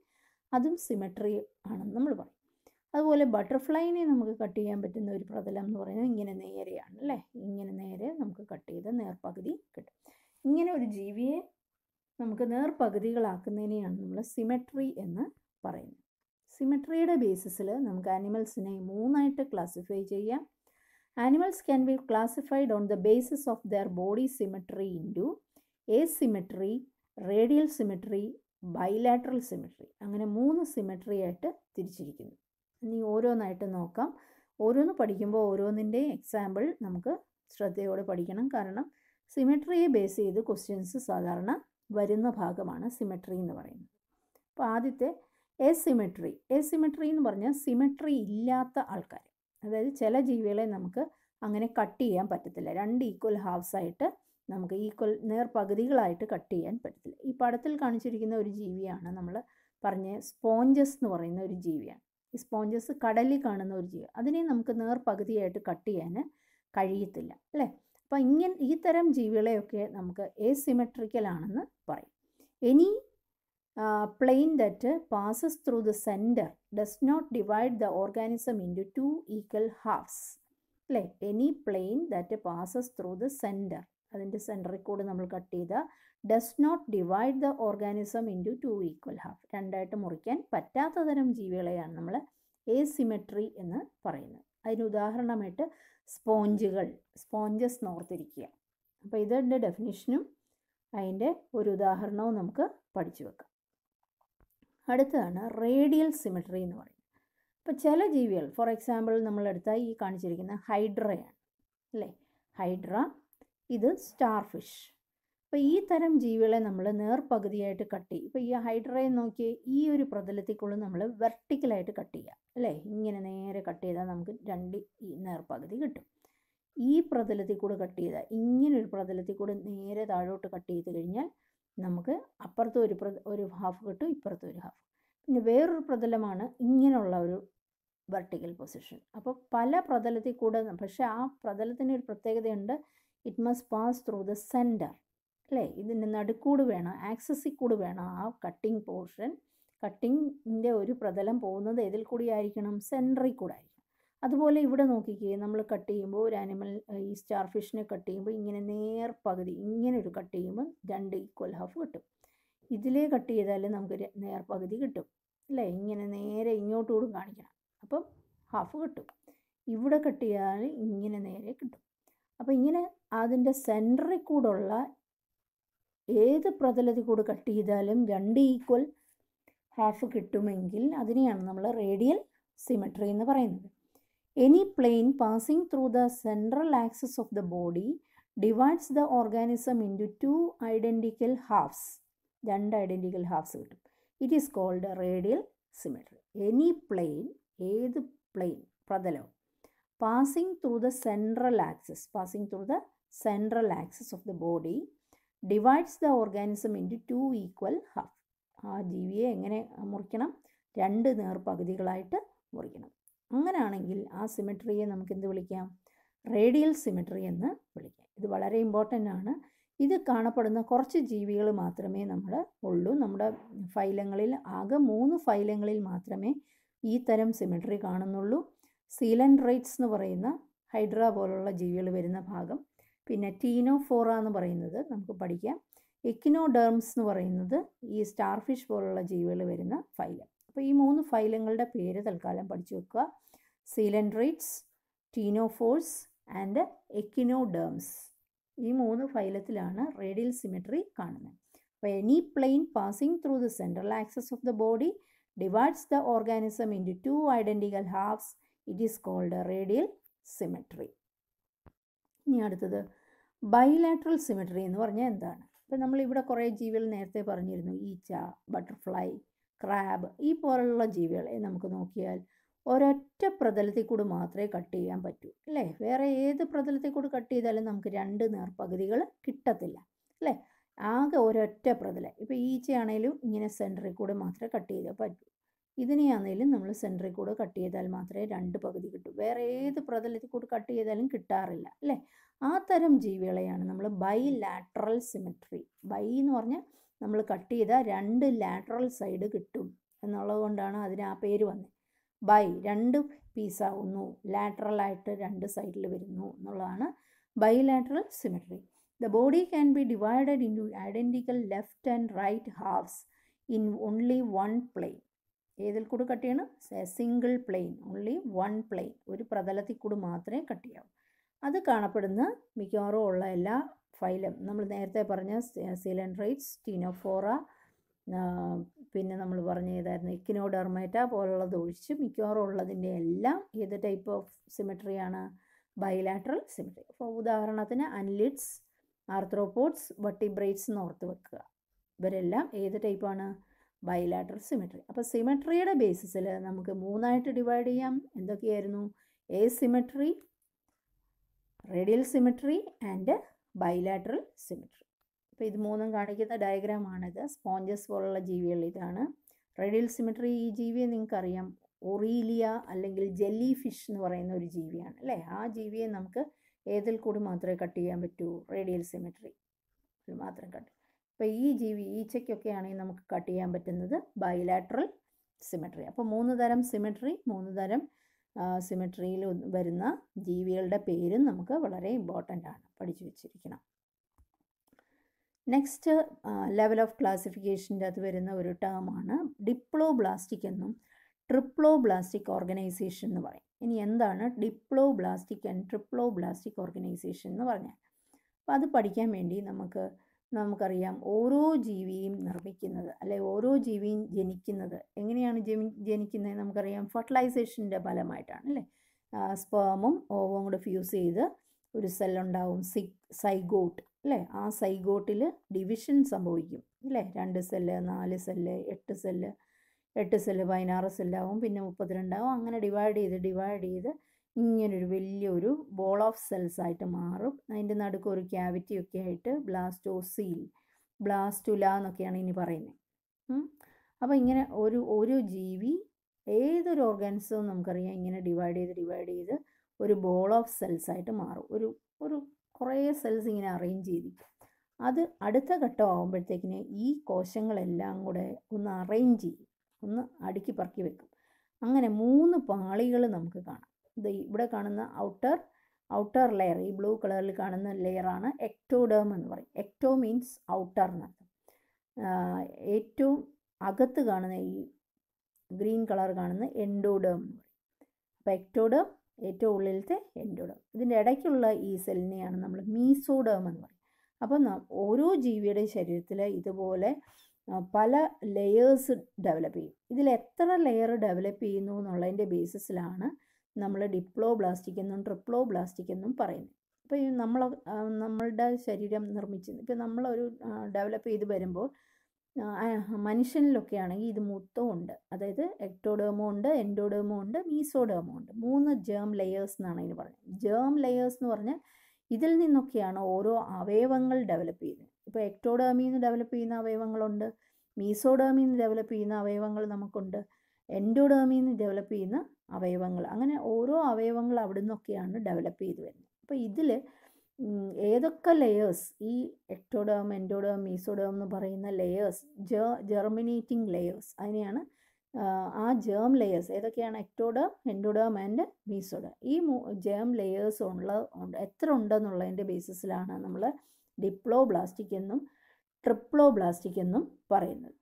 അതും സിമെട്രി ആണെന്ന് നമ്മൾ പറയും അതുപോലെ ബട്ടർഫ്ലൈനെ നമുക്ക് കട്ട് ചെയ്യാൻ പറ്റുന്ന ഒരു പ്രതലം എന്ന് പറയുന്നത് ഇങ്ങനെ നേരെയാണ് അല്ലേ ഇങ്ങനെ നേരെ നമുക്ക് കട്ട് ചെയ്ത നേർപകുതി കിട്ടും ഇങ്ങനെ ഒരു ജീവിയെ നമുക്ക് നേർപകുതികളാക്കുന്നതിനെയാണ് നമ്മൾ സിമെട്രി എന്ന് പറയുന്നു സിമെട്രിയുടെ ബേസിസിൽ നമുക്ക് ആനിമൽസിനെ മൂന്നായിട്ട് ക്ലാസിഫൈ ചെയ്യാം animals can be classified on the basis of their body symmetry to asymmetry radial symmetry bilateral symmetry അങ്ങനെ മൂന്ന് സിമെട്രി ആയിട്ട് തിരിച്ചിരിക്കുന്നു ഇനി ഓരോന്നായിട്ട് നോക്കാം ഓരോന്ന് പഠിക്കുമ്പോൾ ഓരോന്നിൻ്റെ എക്സാമ്പിൾ നമുക്ക് ശ്രദ്ധയോടെ പഠിക്കണം കാരണം സിമെട്രിയെ ബേസ് ചെയ്ത് ക്വസ്റ്റ്യൻസ് സാധാരണ വരുന്ന ഭാഗമാണ് സിമെട്രി എന്ന് പറയുന്നത് അപ്പോൾ ആദ്യത്തെ എസിമെട്രി എസിമെട്രി എന്ന് പറഞ്ഞാൽ സിമെട്രി ഇല്ലാത്ത ആൾക്കാർ അതായത് ചില ജീവികളെ നമുക്ക് അങ്ങനെ കട്ട് ചെയ്യാൻ പറ്റത്തില്ല രണ്ട് ഈക്വൽ ഹാഫ്സ് ആയിട്ട് നമുക്ക് ഈക്വൽ നേർപകുതികളായിട്ട് കട്ട് ചെയ്യാൻ പറ്റത്തില്ല ഈ പടത്തിൽ കാണിച്ചിരിക്കുന്ന ഒരു ജീവിയാണ് നമ്മൾ പറഞ്ഞ സ്പോഞ്ചസ് എന്ന് പറയുന്ന ഒരു ജീവിയാണ് ഈ സ്പോഞ്ചസ് കടലിൽ കാണുന്ന ഒരു ജീവി അതിനെ നമുക്ക് നേർപകുതിയായിട്ട് കട്ട് ചെയ്യാൻ കഴിയത്തില്ല അല്ലേ അപ്പം ഇങ്ങനെ ഈ തരം ജീവികളെയൊക്കെ നമുക്ക് ആണെന്ന് പറയും any plane that passes through the centre does not divide the organism in into two equal halves അല്ലേ any plane that passes through the centre അതിൻ്റെ സെൻറ്ററിൽ കൂടെ നമ്മൾ കട്ട് ചെയ്ത does not divide the organism into two equal half രണ്ടായിട്ട് മുറിക്കാൻ പറ്റാത്ത തരം ജീവികളെയാണ് നമ്മൾ എ സിമെട്രി എന്ന് പറയുന്നത് അതിന് ഉദാഹരണമായിട്ട് സ്പോഞ്ചുകൾ സ്പോഞ്ചസ് നോർത്തിരിക്കുക അപ്പോൾ ഇതിൻ്റെ ഡെഫിനിഷനും അതിൻ്റെ ഒരു ഉദാഹരണവും നമുക്ക് പഠിച്ചു വെക്കാം അടുത്തതാണ് റേഡിയൽ സിമിട്രി എന്ന് പറയുന്നത് അപ്പോൾ ചില ജീവികൾ ഫോർ എക്സാമ്പിൾ നമ്മളെടുത്ത ഈ കാണിച്ചിരിക്കുന്ന ഹൈഡ്രയാണ് അല്ലേ ഹൈഡ്ര ഇത് സ്റ്റാർ ഫിഷ് അപ്പോൾ ഈ തരം ജീവികളെ നമ്മൾ നേർപകുതിയായിട്ട് കട്ട് ചെയ്യും ഇപ്പോൾ ഈ ഹൈഡ്രയെ നോക്കി ഈ ഒരു പ്രതലത്തിക്കുള്ളിൽ നമ്മൾ വെർട്ടിക്കലായിട്ട് കട്ട് ചെയ്യുക അല്ലേ ഇങ്ങനെ നേരെ കട്ട് ചെയ്താൽ നമുക്ക് രണ്ട് ഈ നേർപകുതി കിട്ടും ഈ പ്രതലത്തിൽ കൂടെ കട്ട് ചെയ്താൽ ഇങ്ങനെ ഒരു പ്രതലത്തിൽ കൂടെ നേരെ താഴോട്ട് കട്ട് ചെയ്ത് കഴിഞ്ഞാൽ നമുക്ക് അപ്പുറത്തും ഒരു ഒരു ഹാഫ് കിട്ടും ഇപ്പുറത്തും ഒരു ഹാഫ് പിന്നെ വേറൊരു പ്രതലമാണ് ഇങ്ങനെയുള്ള ഒരു വെർട്ടിക്കൽ പൊസിഷൻ അപ്പോൾ പല പ്രതലത്തിൽ കൂടെ പക്ഷേ ആ പ്രതലത്തിന് ഒരു പ്രത്യേകതയുണ്ട് ഇറ്റ് മസ് പാസ് ത്രൂ ദ സെൻറ്റർ അല്ലേ ഇതിൻ്റെ നടുക്കൂട് വേണം ആക്സസിൽ കൂടെ വേണം ആ കട്ടിങ് പോർഷൻ കട്ടിങ്ങിൻ്റെ ഒരു പ്രതലം പോകുന്നത് ഇതിൽ കൂടി ആയിരിക്കണം സെൻറ്ററിൽ കൂടെ അതുപോലെ ഇവിടെ നോക്കിക്കേ നമ്മൾ കട്ട് ചെയ്യുമ്പോൾ ഒരു ആനിമൽ ഈ സ്റ്റാർ ഫിഷിനെ കട്ട് ചെയ്യുമ്പോൾ ഇങ്ങനെ നേർ പകുതി ഇങ്ങനെ ഒരു കട്ട് ചെയ്യുമ്പോൾ രണ്ട് ഈക്വൽ ഹാഫ് കിട്ടും ഇതിലേ കട്ട് ചെയ്താൽ നമുക്ക് നേർ പകുതി കിട്ടും അല്ലേ ഇങ്ങനെ നേരെ ഇങ്ങോട്ടുകൂടും കാണിക്കണം അപ്പം ഹാഫ് കിട്ടും ഇവിടെ കട്ട് ചെയ്താൽ ഇങ്ങനെ നേരെ കിട്ടും അപ്പോൾ ഇങ്ങനെ അതിൻ്റെ സെൻറ്ററിൽ കൂടുള്ള ഏത് പ്രതലത്തിൽ കൂടെ കട്ട് ചെയ്താലും രണ്ട് ഈക്വൽ ഹാഫ് കിട്ടുമെങ്കിൽ അതിനെയാണ് നമ്മൾ റേഡിയൽ സിമെട്രി എന്ന് പറയുന്നത് any plane plane through the central axis of the body divides the organism into two identical halves രണ്ട് ഐഡൻറ്റിക്കൽ ഹാഫ്സ് കിട്ടും it is called radial symmetry any plane ഏത് plane പ്രതലവും passing through the central axis passing through the central axis of the body divides the organism into two equal half ആ ജീവിയെ എങ്ങനെ മുറിക്കണം രണ്ട് നേർപകുതികളായിട്ട് മുറിക്കണം അങ്ങനെയാണെങ്കിൽ ആ സിമെട്രിയെ നമുക്ക് എന്ത് വിളിക്കാം റേഡിയൽ സിമെട്രി എന്ന് വിളിക്കാം ഇത് വളരെ ഇമ്പോർട്ടൻ്റ് ആണ് ഇത് കാണപ്പെടുന്ന കുറച്ച് ജീവികൾ മാത്രമേ നമ്മൾ ഉള്ളൂ നമ്മുടെ ഫൈലങ്ങളിൽ ആകെ മൂന്ന് ഫൈലങ്ങളിൽ മാത്രമേ ഈ തരം സിമെട്രി കാണുന്നുള്ളൂ സീലൻഡ്രൈറ്റ്സ് എന്ന് പറയുന്ന ഹൈഡ്ര പോലുള്ള ജീവികൾ വരുന്ന ഭാഗം പിന്നെ ടീനോഫോറ എന്ന് പറയുന്നത് നമുക്ക് പഠിക്കാം എക്കിനോഡേർംസ് എന്ന് പറയുന്നത് ഈ സ്റ്റാർഫിഷ് പോലുള്ള ജീവികൾ വരുന്ന ഫൈലം അപ്പോൾ ഈ മൂന്ന് ഫൈലങ്ങളുടെ പേര് തൽക്കാലം പഠിച്ചു വെക്കുക സീലൻഡ്രേറ്റ്സ് ടീനോഫോഴ്സ് ആൻഡ് എക്കിനോഡേംസ് ഈ മൂന്ന് ഫൈലത്തിലാണ് റേഡിയൽ സിമെട്രി കാണുന്നത് അപ്പോൾ any plane passing through the central axis of the body divides the organism into identical halves it is called radial symmetry ഇനി അടുത്തത് ബൈലാറ്ററൽ സിമെട്രി എന്ന് പറഞ്ഞാൽ എന്താണ് അപ്പം നമ്മളിവിടെ കുറേ ജീവികൾ നേരത്തെ പറഞ്ഞിരുന്നു ഈച്ച ബട്ടർഫ്ലൈ ക്രാബ് ഈ പോലുള്ള ജീവികളെ നമുക്ക് നോക്കിയാൽ ഒരൊറ്റ പ്രതലത്തിൽ കൂടി മാത്രമേ കട്ട് ചെയ്യാൻ പറ്റൂ അല്ലേ വേറെ ഏത് പ്രതലത്തിൽ കൂടി കട്ട് ചെയ്താലും നമുക്ക് രണ്ട് നേർപകുതികൾ കിട്ടത്തില്ല അല്ലേ ആകെ ഒരൊറ്റ പ്രതലം ഇപ്പോൾ ഈച്ചയാണേലും ഇങ്ങനെ സെൻറ്ററിൽ കൂടെ മാത്രമേ കട്ട് ചെയ്താൽ പറ്റൂ ഇതിനെയാണേലും നമ്മൾ സെൻറ്ററിൽ കൂടെ കട്ട് ചെയ്താൽ മാത്രമേ രണ്ട് പകുതി കിട്ടൂ വേറെ ഏത് പ്രതലത്തിൽ കൂടെ കട്ട് ചെയ്താലും കിട്ടാറില്ല അല്ലേ ആ തരം ജീവികളെയാണ് നമ്മൾ ബൈ ലാറ്ററൽ സിമെട്രി ബൈ എന്ന് പറഞ്ഞാൽ നമ്മൾ കട്ട് ചെയ്ത രണ്ട് ലാറ്ററൽ സൈഡ് കിട്ടും എന്നുള്ളത് കൊണ്ടാണ് അതിന് ആ പേര് വന്നത് ബൈ രണ്ട് പീസാവുന്നു ആയിട്ട് രണ്ട് സൈഡിൽ വരുന്നു എന്നുള്ളതാണ് bilateral symmetry the body can be divided into identical left and right halves in only one plane ഏതിൽ കൂടെ കട്ട് ചെയ്യണം single plane only one plane ഒരു പ്രതലത്തിൽ കൂടെ മാത്രമേ കട്ട് ചെയ്യാവൂ അത് കാണപ്പെടുന്ന മിക്കവാറും ഉള്ള എല്ലാ ഫൈലം നമ്മൾ നേരത്തെ പറഞ്ഞ സിലൻഡ്രൈറ്റ്സ് ടീനോഫോറ പിന്നെ നമ്മൾ പറഞ്ഞ ഏതായിരുന്നു ഇക്കിനോഡെർമേറ്റ പോലുള്ളത് ഒഴിച്ച് മിക്കവാറും ഉള്ളതിൻ്റെ എല്ലാം ഏത് ടൈപ്പ് ഓഫ് സിമെട്രിയാണ് ബയലാട്രൽ സിമെട്രി അപ്പോൾ ഉദാഹരണത്തിന് അൻലിഡ്സ് ആർത്രോപോഡ്സ് വട്ടിബ്രേറ്റ്സ് എന്ന് ഓർത്ത് വെക്കുക ഇവരെല്ലാം ഏത് ടൈപ്പാണ് ബയലാട്രൽ സിമെട്രി അപ്പോൾ സിമെട്രിയുടെ ബേസിസിൽ നമുക്ക് മൂന്നായിട്ട് ഡിവൈഡ് ചെയ്യാം എന്തൊക്കെയായിരുന്നു asymmetry radial symmetry and bilateral symmetry അപ്പോൾ ഇത് മൂന്നും കാണിക്കുന്ന ഡയഗ്രാമാണിത് സ്പോഞ്ചസ് പോലുള്ള ജീവികൾ ഇതാണ് റേഡിയൽ സിമിട്രി ഈ ജീവിയെ നിങ്ങൾക്കറിയാം ഒറീലിയ അല്ലെങ്കിൽ ജെല്ലി ഫിഷ് എന്ന് പറയുന്ന ഒരു ജീവിയാണ് അല്ലേ ആ ജീവിയെ നമുക്ക് ഏതിൽ കൂടി മാത്രമേ കട്ട് ചെയ്യാൻ പറ്റൂ റേഡിയൽ സിമിട്രി മാത്രം കട്ട് അപ്പോൾ ഈ ജീവി ഈച്ചയ്ക്കൊക്കെ ആണെങ്കിൽ നമുക്ക് കട്ട് ചെയ്യാൻ പറ്റുന്നത് ബൈലാറ്ററൽ സിമിട്രി അപ്പോൾ മൂന്ന് തരം സിമിട്രി മൂന്ന് തരം സിമെട്രിയിൽ വരുന്ന ജീവികളുടെ പേരും നമുക്ക് വളരെ ഇമ്പോർട്ടൻ്റ് ആണ് പഠിച്ചു വെച്ചിരിക്കണം നെക്സ്റ്റ് ലെവൽ ഓഫ് ക്ലാസിഫിക്കേഷൻ്റെ അത് വരുന്ന ഒരു ടേമാണ് ഡിപ്ലോ ബ്ലാസ്റ്റിക് എന്നും ട്രിപ്ലോ ബ്ലാസ്റ്റിക് ഓർഗനൈസേഷൻ എന്ന് പറയും ഇനി എന്താണ് ഡിപ്ലോ ബ്ലാസ്റ്റിക് ആൻഡ് ട്രിപ്ലോ ബ്ലാസ്റ്റിക് ഓർഗനൈസേഷൻ എന്ന് പറഞ്ഞാൽ അപ്പോൾ അത് പഠിക്കാൻ വേണ്ടി നമുക്ക് നമുക്കറിയാം ഓരോ ജീവിയും നിർമ്മിക്കുന്നത് അല്ലെ ഓരോ ജീവിയും ജനിക്കുന്നത് എങ്ങനെയാണ് ജമി ജനിക്കുന്നത് നമുക്കറിയാം ഫെർട്ടിലൈസേഷൻ്റെ ഫലമായിട്ടാണ് അല്ലേ സ്പേമും ഓവവും കൂടെ ഫ്യൂസ് ചെയ്ത് ഒരു സെൽ സി സൈഗോട്ട് അല്ലേ ആ സൈഗോട്ടിൽ ഡിവിഷൻ സംഭവിക്കും അല്ലേ രണ്ട് സെല്ല് നാല് സെല്ല് എട്ട് സെല്ല് എട്ട് സെല്ല് പതിനാറ് സെല്ലാവും പിന്നെ മുപ്പത്തിരണ്ടാവും അങ്ങനെ ഡിവൈഡ് ചെയ്ത് ഡിവൈഡ് ചെയ്ത് ഇങ്ങനൊരു വലിയൊരു ബോൾ ഓഫ് സെൽസ് ആയിട്ട് മാറും അതിൻ്റെ നടുക്ക് ഒരു ക്യാവിറ്റി ഒക്കെ ആയിട്ട് ബ്ലാസ്റ്റോസീൽ ബ്ലാസ്റ്റുല എന്നൊക്കെയാണ് ഇനി പറയുന്നത് അപ്പോൾ ഇങ്ങനെ ഒരു ഒരു ജീവി ഏതൊരു ഓർഗൻസും നമുക്കറിയാം ഇങ്ങനെ ഡിവൈഡ് ചെയ്ത് ഡിവൈഡ് ചെയ്ത് ഒരു ബോൾ ഓഫ് സെൽസ് ആയിട്ട് മാറും ഒരു ഒരു കുറേ സെൽസ് ഇങ്ങനെ അറേഞ്ച് ചെയ്തിരിക്കും അത് അടുത്ത ഘട്ടം ആകുമ്പോഴത്തേക്കിന് ഈ കോശങ്ങളെല്ലാം കൂടെ ഒന്ന് അറേഞ്ച് ചെയ്യും ഒന്ന് അടുക്കി പറക്കി വെക്കും അങ്ങനെ മൂന്ന് പാളികൾ നമുക്ക് കാണാം ഇവിടെ കാണുന്ന ഔട്ടർ ഔട്ടർ ലെയർ ഈ ബ്ലൂ കളറിൽ കാണുന്ന ലെയറാണ് എക്ടോഡേം എന്ന് പറയും എക്ടോ മീൻസ് ഔട്ടർ എന്നർത്ഥം ഏറ്റവും അകത്ത് കാണുന്ന ഈ ഗ്രീൻ കളർ കാണുന്ന എൻഡോഡേം എന്ന് പറയും അപ്പോൾ എക്ടോഡേം ഏറ്റവും ഉള്ളിലത്തെ എൻഡോഡേം ഇതിൻ്റെ ഇടയ്ക്കുള്ള ഈ സെല്ലിനെയാണ് നമ്മൾ മീസോഡേം എന്ന് പറയും അപ്പം ഓരോ ജീവിയുടെ ശരീരത്തിൽ ഇതുപോലെ പല ലെയേഴ്സ് ഡെവലപ്പ് ചെയ്യും ഇതിൽ എത്ര ലെയർ ഡെവലപ്പ് ചെയ്യുന്നു എന്നുള്ളതിൻ്റെ ബേസിസിലാണ് നമ്മൾ ഡിപ്ലോ ബ്ലാസ്റ്റിക് എന്നും ട്രിപ്ലോ ബ്ലാസ്റ്റിക് എന്നും പറയുന്നു അപ്പോൾ ഈ നമ്മൾ നമ്മളുടെ ശരീരം നിർമ്മിച്ച് ഇപ്പോൾ നമ്മളൊരു ഡെവലപ്പ് ചെയ്ത് വരുമ്പോൾ മനുഷ്യനിലൊക്കെ ആണെങ്കിൽ ഇത് മൊത്തം ഉണ്ട് അതായത് എക്ടോഡേമോ ഉണ്ട് എൻഡോഡേമോ ഉണ്ട് മീസോഡേമോ ഉണ്ട് മൂന്ന് ജേം ലെയേഴ്സ് എന്നാണ് ഇതിന് പറയുന്നത് ജേം ലെയേഴ്സ് എന്ന് പറഞ്ഞാൽ ഇതിൽ നിന്നൊക്കെയാണ് ഓരോ അവയവങ്ങൾ ഡെവലപ്പ് ചെയ്യുന്നത് ഇപ്പോൾ എക്ടോഡേമിന്ന് നിന്ന് ഡെവലപ്പ് ചെയ്യുന്ന അവയവങ്ങളുണ്ട് മീസോഡേമിന്ന് നിന്ന് ഡെവലപ്പ് ചെയ്യുന്ന അവയവങ്ങൾ നമുക്കുണ്ട് എൻഡോഡേമിന്ന് ഡെവലപ്പ് ചെയ്യുന്ന അവയവങ്ങൾ അങ്ങനെ ഓരോ അവയവങ്ങൾ അവിടെ നിന്നൊക്കെയാണ് ഡെവലപ്പ് ചെയ്ത് വരുന്നത് അപ്പോൾ ഇതിൽ ഏതൊക്കെ ലെയേഴ്സ് ഈ എക്ടോഡേം എൻഡോഡേം മീസോഡേം എന്ന് പറയുന്ന ലെയേഴ്സ് ജെർമിനേറ്റിംഗ് ലെയേഴ്സ് അതിനെയാണ് ആ ജേം ലെയേഴ്സ് ഏതൊക്കെയാണ് എക്ടോഡേം എൻഡോഡേം ആൻഡ് മീസോഡേം ഈ മൂ ജേം ലെയേഴ്സ് ഉള്ള എത്ര ഉണ്ടെന്നുള്ളതിൻ്റെ ബേസിസിലാണ് നമ്മൾ ഡിപ്ലോ ബ്ലാസ്റ്റിക് എന്നും ട്രിപ്ലോ ബ്ലാസ്റ്റിക് എന്നും പറയുന്നത്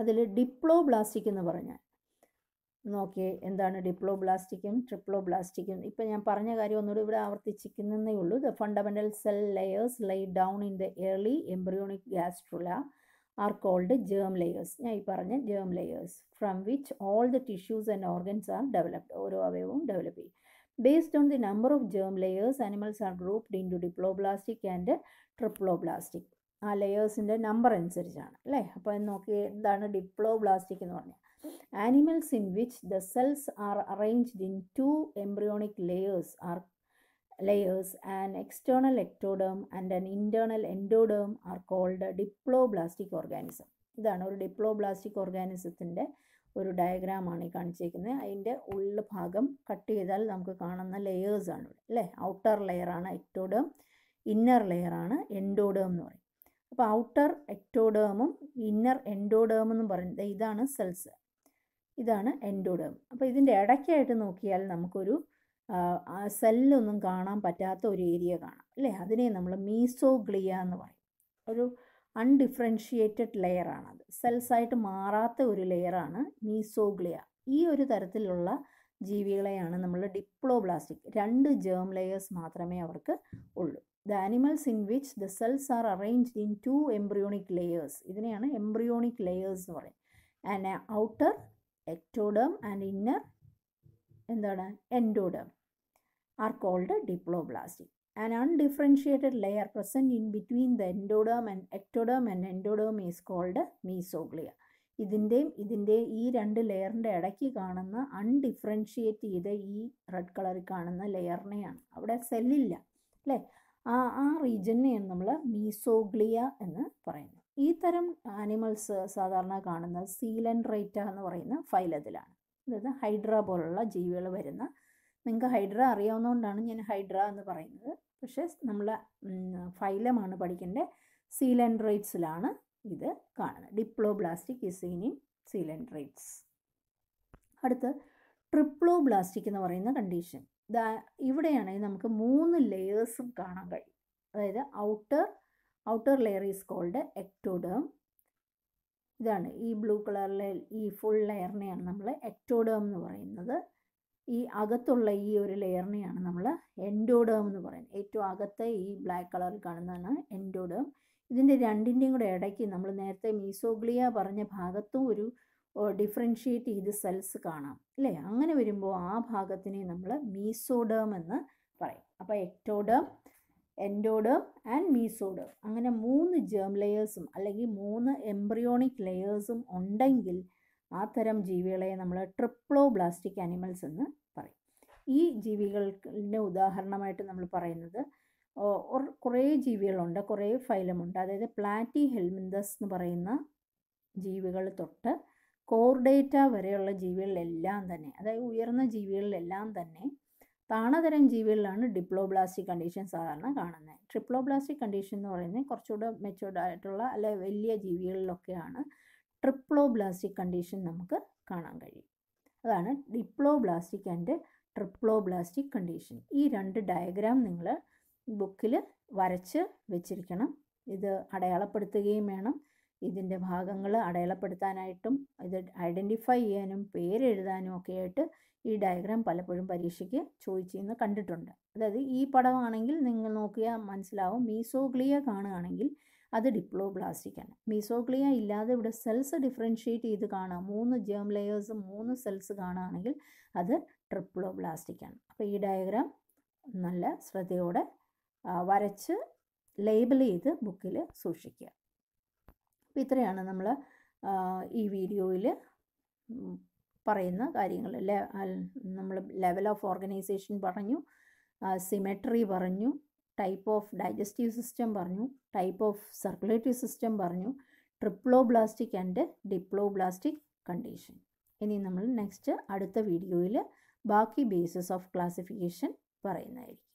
അതിൽ ഡിപ്ലോ ബ്ലാസ്റ്റിക് എന്ന് പറഞ്ഞാൽ നോക്കിയേ എന്താണ് ഡിപ്ലോ ബ്ലാസ്റ്റിക്കും ട്രിപ്ലോ ബ്ലാസ്റ്റിക്കും ഇപ്പം ഞാൻ പറഞ്ഞ കാര്യം ഒന്നുകൂടി ഇവിടെ ആവർത്തിച്ചിരിക്കുന്നതേ ഉള്ളൂ the fundamental cell layers lie down in the early embryonic gastrula are called germ layers ഞാൻ ഈ പറഞ്ഞ germ layers from which all the tissues and organs are developed ഓരോ അവയവും ഡെവലപ്പ് ചെയ്യും based on the number of germ layers animals are grouped into diploblastic and blastic ആ ലെയേഴ്സിൻ്റെ number അനുസരിച്ചാണ് അല്ലേ അപ്പോൾ നോക്കി എന്താണ് ഡിപ്ലോ ബ്ലാസ്റ്റിക് എന്ന് പറഞ്ഞാൽ animals in which the cells are arranged in two embryonic layers are layers and external ectoderm and an internal endoderm are called diploblastic organism ഇതാണ് ഒരു ഡിപ്ലോ ബ്ലാസ്റ്റിക് ഓർഗാനിസത്തിൻ്റെ ഒരു ഡയഗ്രാമാണ് ഈ കാണിച്ചിരിക്കുന്നത് അതിൻ്റെ ഉള്ള ഭാഗം കട്ട് ചെയ്താൽ നമുക്ക് കാണുന്ന ലെയേഴ്സാണ് അല്ലേ ഔട്ടർ ലെയറാണ് എക്ടോഡേം ഇന്നർ ലെയറാണ് എൻഡോഡേം എന്ന് പറയും അപ്പോൾ ഔട്ടർ എക്ടോഡേമും ഇന്നർ എൻഡോഡേമും എന്നും പറയുന്നത് ഇതാണ് സെൽസ് ഇതാണ് എൻഡോഡേം അപ്പോൾ ഇതിൻ്റെ ഇടയ്ക്കായിട്ട് നോക്കിയാൽ നമുക്കൊരു സെല്ലൊന്നും കാണാൻ പറ്റാത്ത ഒരു ഏരിയ കാണാം അല്ലേ അതിനെ നമ്മൾ മീസോഗ്ലിയ എന്ന് പറയും ഒരു അൺഡിഫറൻഷിയേറ്റഡ് ലെയറാണത് സെൽസായിട്ട് മാറാത്ത ഒരു ലെയറാണ് മീസോഗ്ലിയ ഈ ഒരു തരത്തിലുള്ള ജീവികളെയാണ് നമ്മൾ ഡിപ്ലോബ്ലാസ്റ്റിക് രണ്ട് ജേം ലെയേഴ്സ് മാത്രമേ അവർക്ക് ഉള്ളൂ the animals in which the cells are arranged in two embryonic layers ഇതിനെയാണ് എംബ്രിയോണിക് ലെയേഴ്സ് എന്ന് പറയുന്നത് and outer ectoderm and inner എന്താണ് endoderm are called diploblastic and undifferentiated layer present in between the endoderm and ectoderm and endoderm is called mesoglea ഇതിൻ്റെയും ഇതിൻ്റെ ഈ രണ്ട് ലെയറിൻ്റെ ഇടയ്ക്ക് കാണുന്ന അൺഡിഫറൻഷിയേറ്റ് ചെയ്ത ഈ റെഡ് കളറിൽ കാണുന്ന ലെയറിനെയാണ് അവിടെ സെല്ലില്ല അല്ലേ ആ ആ റീജിയനെയാണ് നമ്മൾ മീസോഗ്ലിയ എന്ന് പറയുന്നത് ഈ തരം ആനിമൽസ് സാധാരണ കാണുന്ന സീലൻറൈറ്റ എന്ന് പറയുന്ന ഫൈലത്തിലാണ് അതായത് ഹൈഡ്ര പോലുള്ള ജീവികൾ വരുന്ന നിങ്ങൾക്ക് ഹൈഡ്ര അറിയാവുന്നതുകൊണ്ടാണ് ഞാൻ ഹൈഡ്ര എന്ന് പറയുന്നത് പക്ഷേ നമ്മൾ ഫൈലമാണ് പഠിക്കേണ്ടത് സീലൻഡ്രൈറ്റ്സിലാണ് ഇത് കാണുന്നത് diploblastic is seen in coelenterates അടുത്ത് ട്രിപ്ലോബ്ലാസ്റ്റിക് എന്ന് പറയുന്ന കണ്ടീഷൻ ഇവിടെയാണെങ്കിൽ നമുക്ക് മൂന്ന് ലെയേഴ്സും കാണാൻ കഴിയും അതായത് outer outer layer is called ectoderm ഇതാണ് ഈ ബ്ലൂ കളറിലെ ഈ ഫുൾ ലെയറിനെയാണ് നമ്മൾ എക്ടോഡേം എന്ന് പറയുന്നത് ഈ അകത്തുള്ള ഈ ഒരു ലെയറിനെയാണ് നമ്മൾ എൻഡോഡേം എന്ന് പറയുന്നത് ഏറ്റവും അകത്തെ ഈ ബ്ലാക്ക് കളറിൽ കാണുന്നതാണ് എൻഡോഡേം ഇതിൻ്റെ രണ്ടിൻ്റെയും കൂടെ ഇടയ്ക്ക് നമ്മൾ നേരത്തെ മീസോഗ്ലിയ പറഞ്ഞ ഭാഗത്തും ഒരു ഡിഫറൻഷിയേറ്റ് ചെയ്ത് സെൽസ് കാണാം അല്ലേ അങ്ങനെ വരുമ്പോൾ ആ ഭാഗത്തിനെ നമ്മൾ മീസോഡേം എന്ന് പറയും അപ്പോൾ എക്ടോഡേം എൻഡോഡേം ആൻഡ് മീസോഡേം അങ്ങനെ മൂന്ന് ജേം ലെയേഴ്സും അല്ലെങ്കിൽ മൂന്ന് എംബ്രിയോണിക് ലെയേഴ്സും ഉണ്ടെങ്കിൽ ആ തരം ജീവികളെ നമ്മൾ ട്രിപ്ലോ ബ്ലാസ്റ്റിക് ആനിമൽസ് എന്ന് പറയും ഈ ജീവികളുടെ ഉദാഹരണമായിട്ട് നമ്മൾ പറയുന്നത് കുറേ ജീവികളുണ്ട് കുറേ ഫൈലമുണ്ട് അതായത് പ്ലാറ്റി ഹെൽമിന്തസ് എന്ന് പറയുന്ന ജീവികൾ തൊട്ട് കോർ ഡേറ്റ വരെയുള്ള ജീവികളിലെല്ലാം തന്നെ അതായത് ഉയർന്ന ജീവികളിലെല്ലാം തന്നെ താണതരം ജീവികളിലാണ് ഡിപ്ലോബ്ലാസ്റ്റിക് കണ്ടീഷൻ സാധാരണ കാണുന്നത് ട്രിപ്ലോബ്ലാസ്റ്റിക് കണ്ടീഷൻ എന്ന് പറയുന്നത് കുറച്ചുകൂടെ മെച്ചുവർഡ് ആയിട്ടുള്ള അല്ലെ വലിയ ജീവികളിലൊക്കെയാണ് ട്രിപ്ലോബ്ലാസ്റ്റിക് കണ്ടീഷൻ നമുക്ക് കാണാൻ കഴിയും അതാണ് ഡിപ്ലോബ്ലാസ്റ്റിക് ആൻഡ് ട്രിപ്ലോബ്ലാസ്റ്റിക് കണ്ടീഷൻ ഈ രണ്ട് ഡയഗ്രാം നിങ്ങൾ ബുക്കിൽ വരച്ച് വെച്ചിരിക്കണം ഇത് അടയാളപ്പെടുത്തുകയും വേണം ഇതിൻ്റെ ഭാഗങ്ങൾ അടയാളപ്പെടുത്താനായിട്ടും ഇത് ഐഡൻറ്റിഫൈ ചെയ്യാനും പേരെഴുതാനും ഒക്കെ ആയിട്ട് ഈ ഡയഗ്രാം പലപ്പോഴും പരീക്ഷയ്ക്ക് ചോദിച്ചിരുന്ന് കണ്ടിട്ടുണ്ട് അതായത് ഈ പടമാണെങ്കിൽ നിങ്ങൾ നോക്കിയാൽ മനസ്സിലാവും മീസോഗ്ലിയ കാണുകയാണെങ്കിൽ അത് ഡിപ്ലോബ്ലാസ്റ്റിക്കാണ് മീസോഗ്ലിയ ഇല്ലാതെ ഇവിടെ സെൽസ് ഡിഫറൻഷ്യേറ്റ് ചെയ്ത് കാണാം മൂന്ന് ജേം ലെയേഴ്സ് മൂന്ന് സെൽസ് കാണുകയാണെങ്കിൽ അത് ട്രിപ്ലോബ്ലാസ്റ്റിക്കാണ് അപ്പോൾ ഈ ഡയഗ്രാം നല്ല ശ്രദ്ധയോടെ വരച്ച് ലേബിൾ ചെയ്ത് ബുക്കിൽ സൂക്ഷിക്കുക അപ്പോൾ ഇത്രയാണ് നമ്മൾ ഈ വീഡിയോയിൽ പറയുന്ന കാര്യങ്ങൾ നമ്മൾ ലെവൽ ഓഫ് ഓർഗനൈസേഷൻ പറഞ്ഞു സിമെട്രി പറഞ്ഞു ടൈപ്പ് ഓഫ് ഡൈജസ്റ്റീവ് സിസ്റ്റം പറഞ്ഞു ടൈപ്പ് ഓഫ് സർക്കുലേറ്ററി സിസ്റ്റം പറഞ്ഞു ട്രിപ്ലോബ്ലാസ്റ്റിക് ആൻഡ് ഡിപ്ലോബ്ലാസ്റ്റിക് കണ്ടീഷൻ ഇനി നമ്മൾ നെക്സ്റ്റ് അടുത്ത വീഡിയോയിൽ ബാക്കി ബേസിസ് ഓഫ് ക്ലാസിഫിക്കേഷൻ പറയുന്നതായിരിക്കും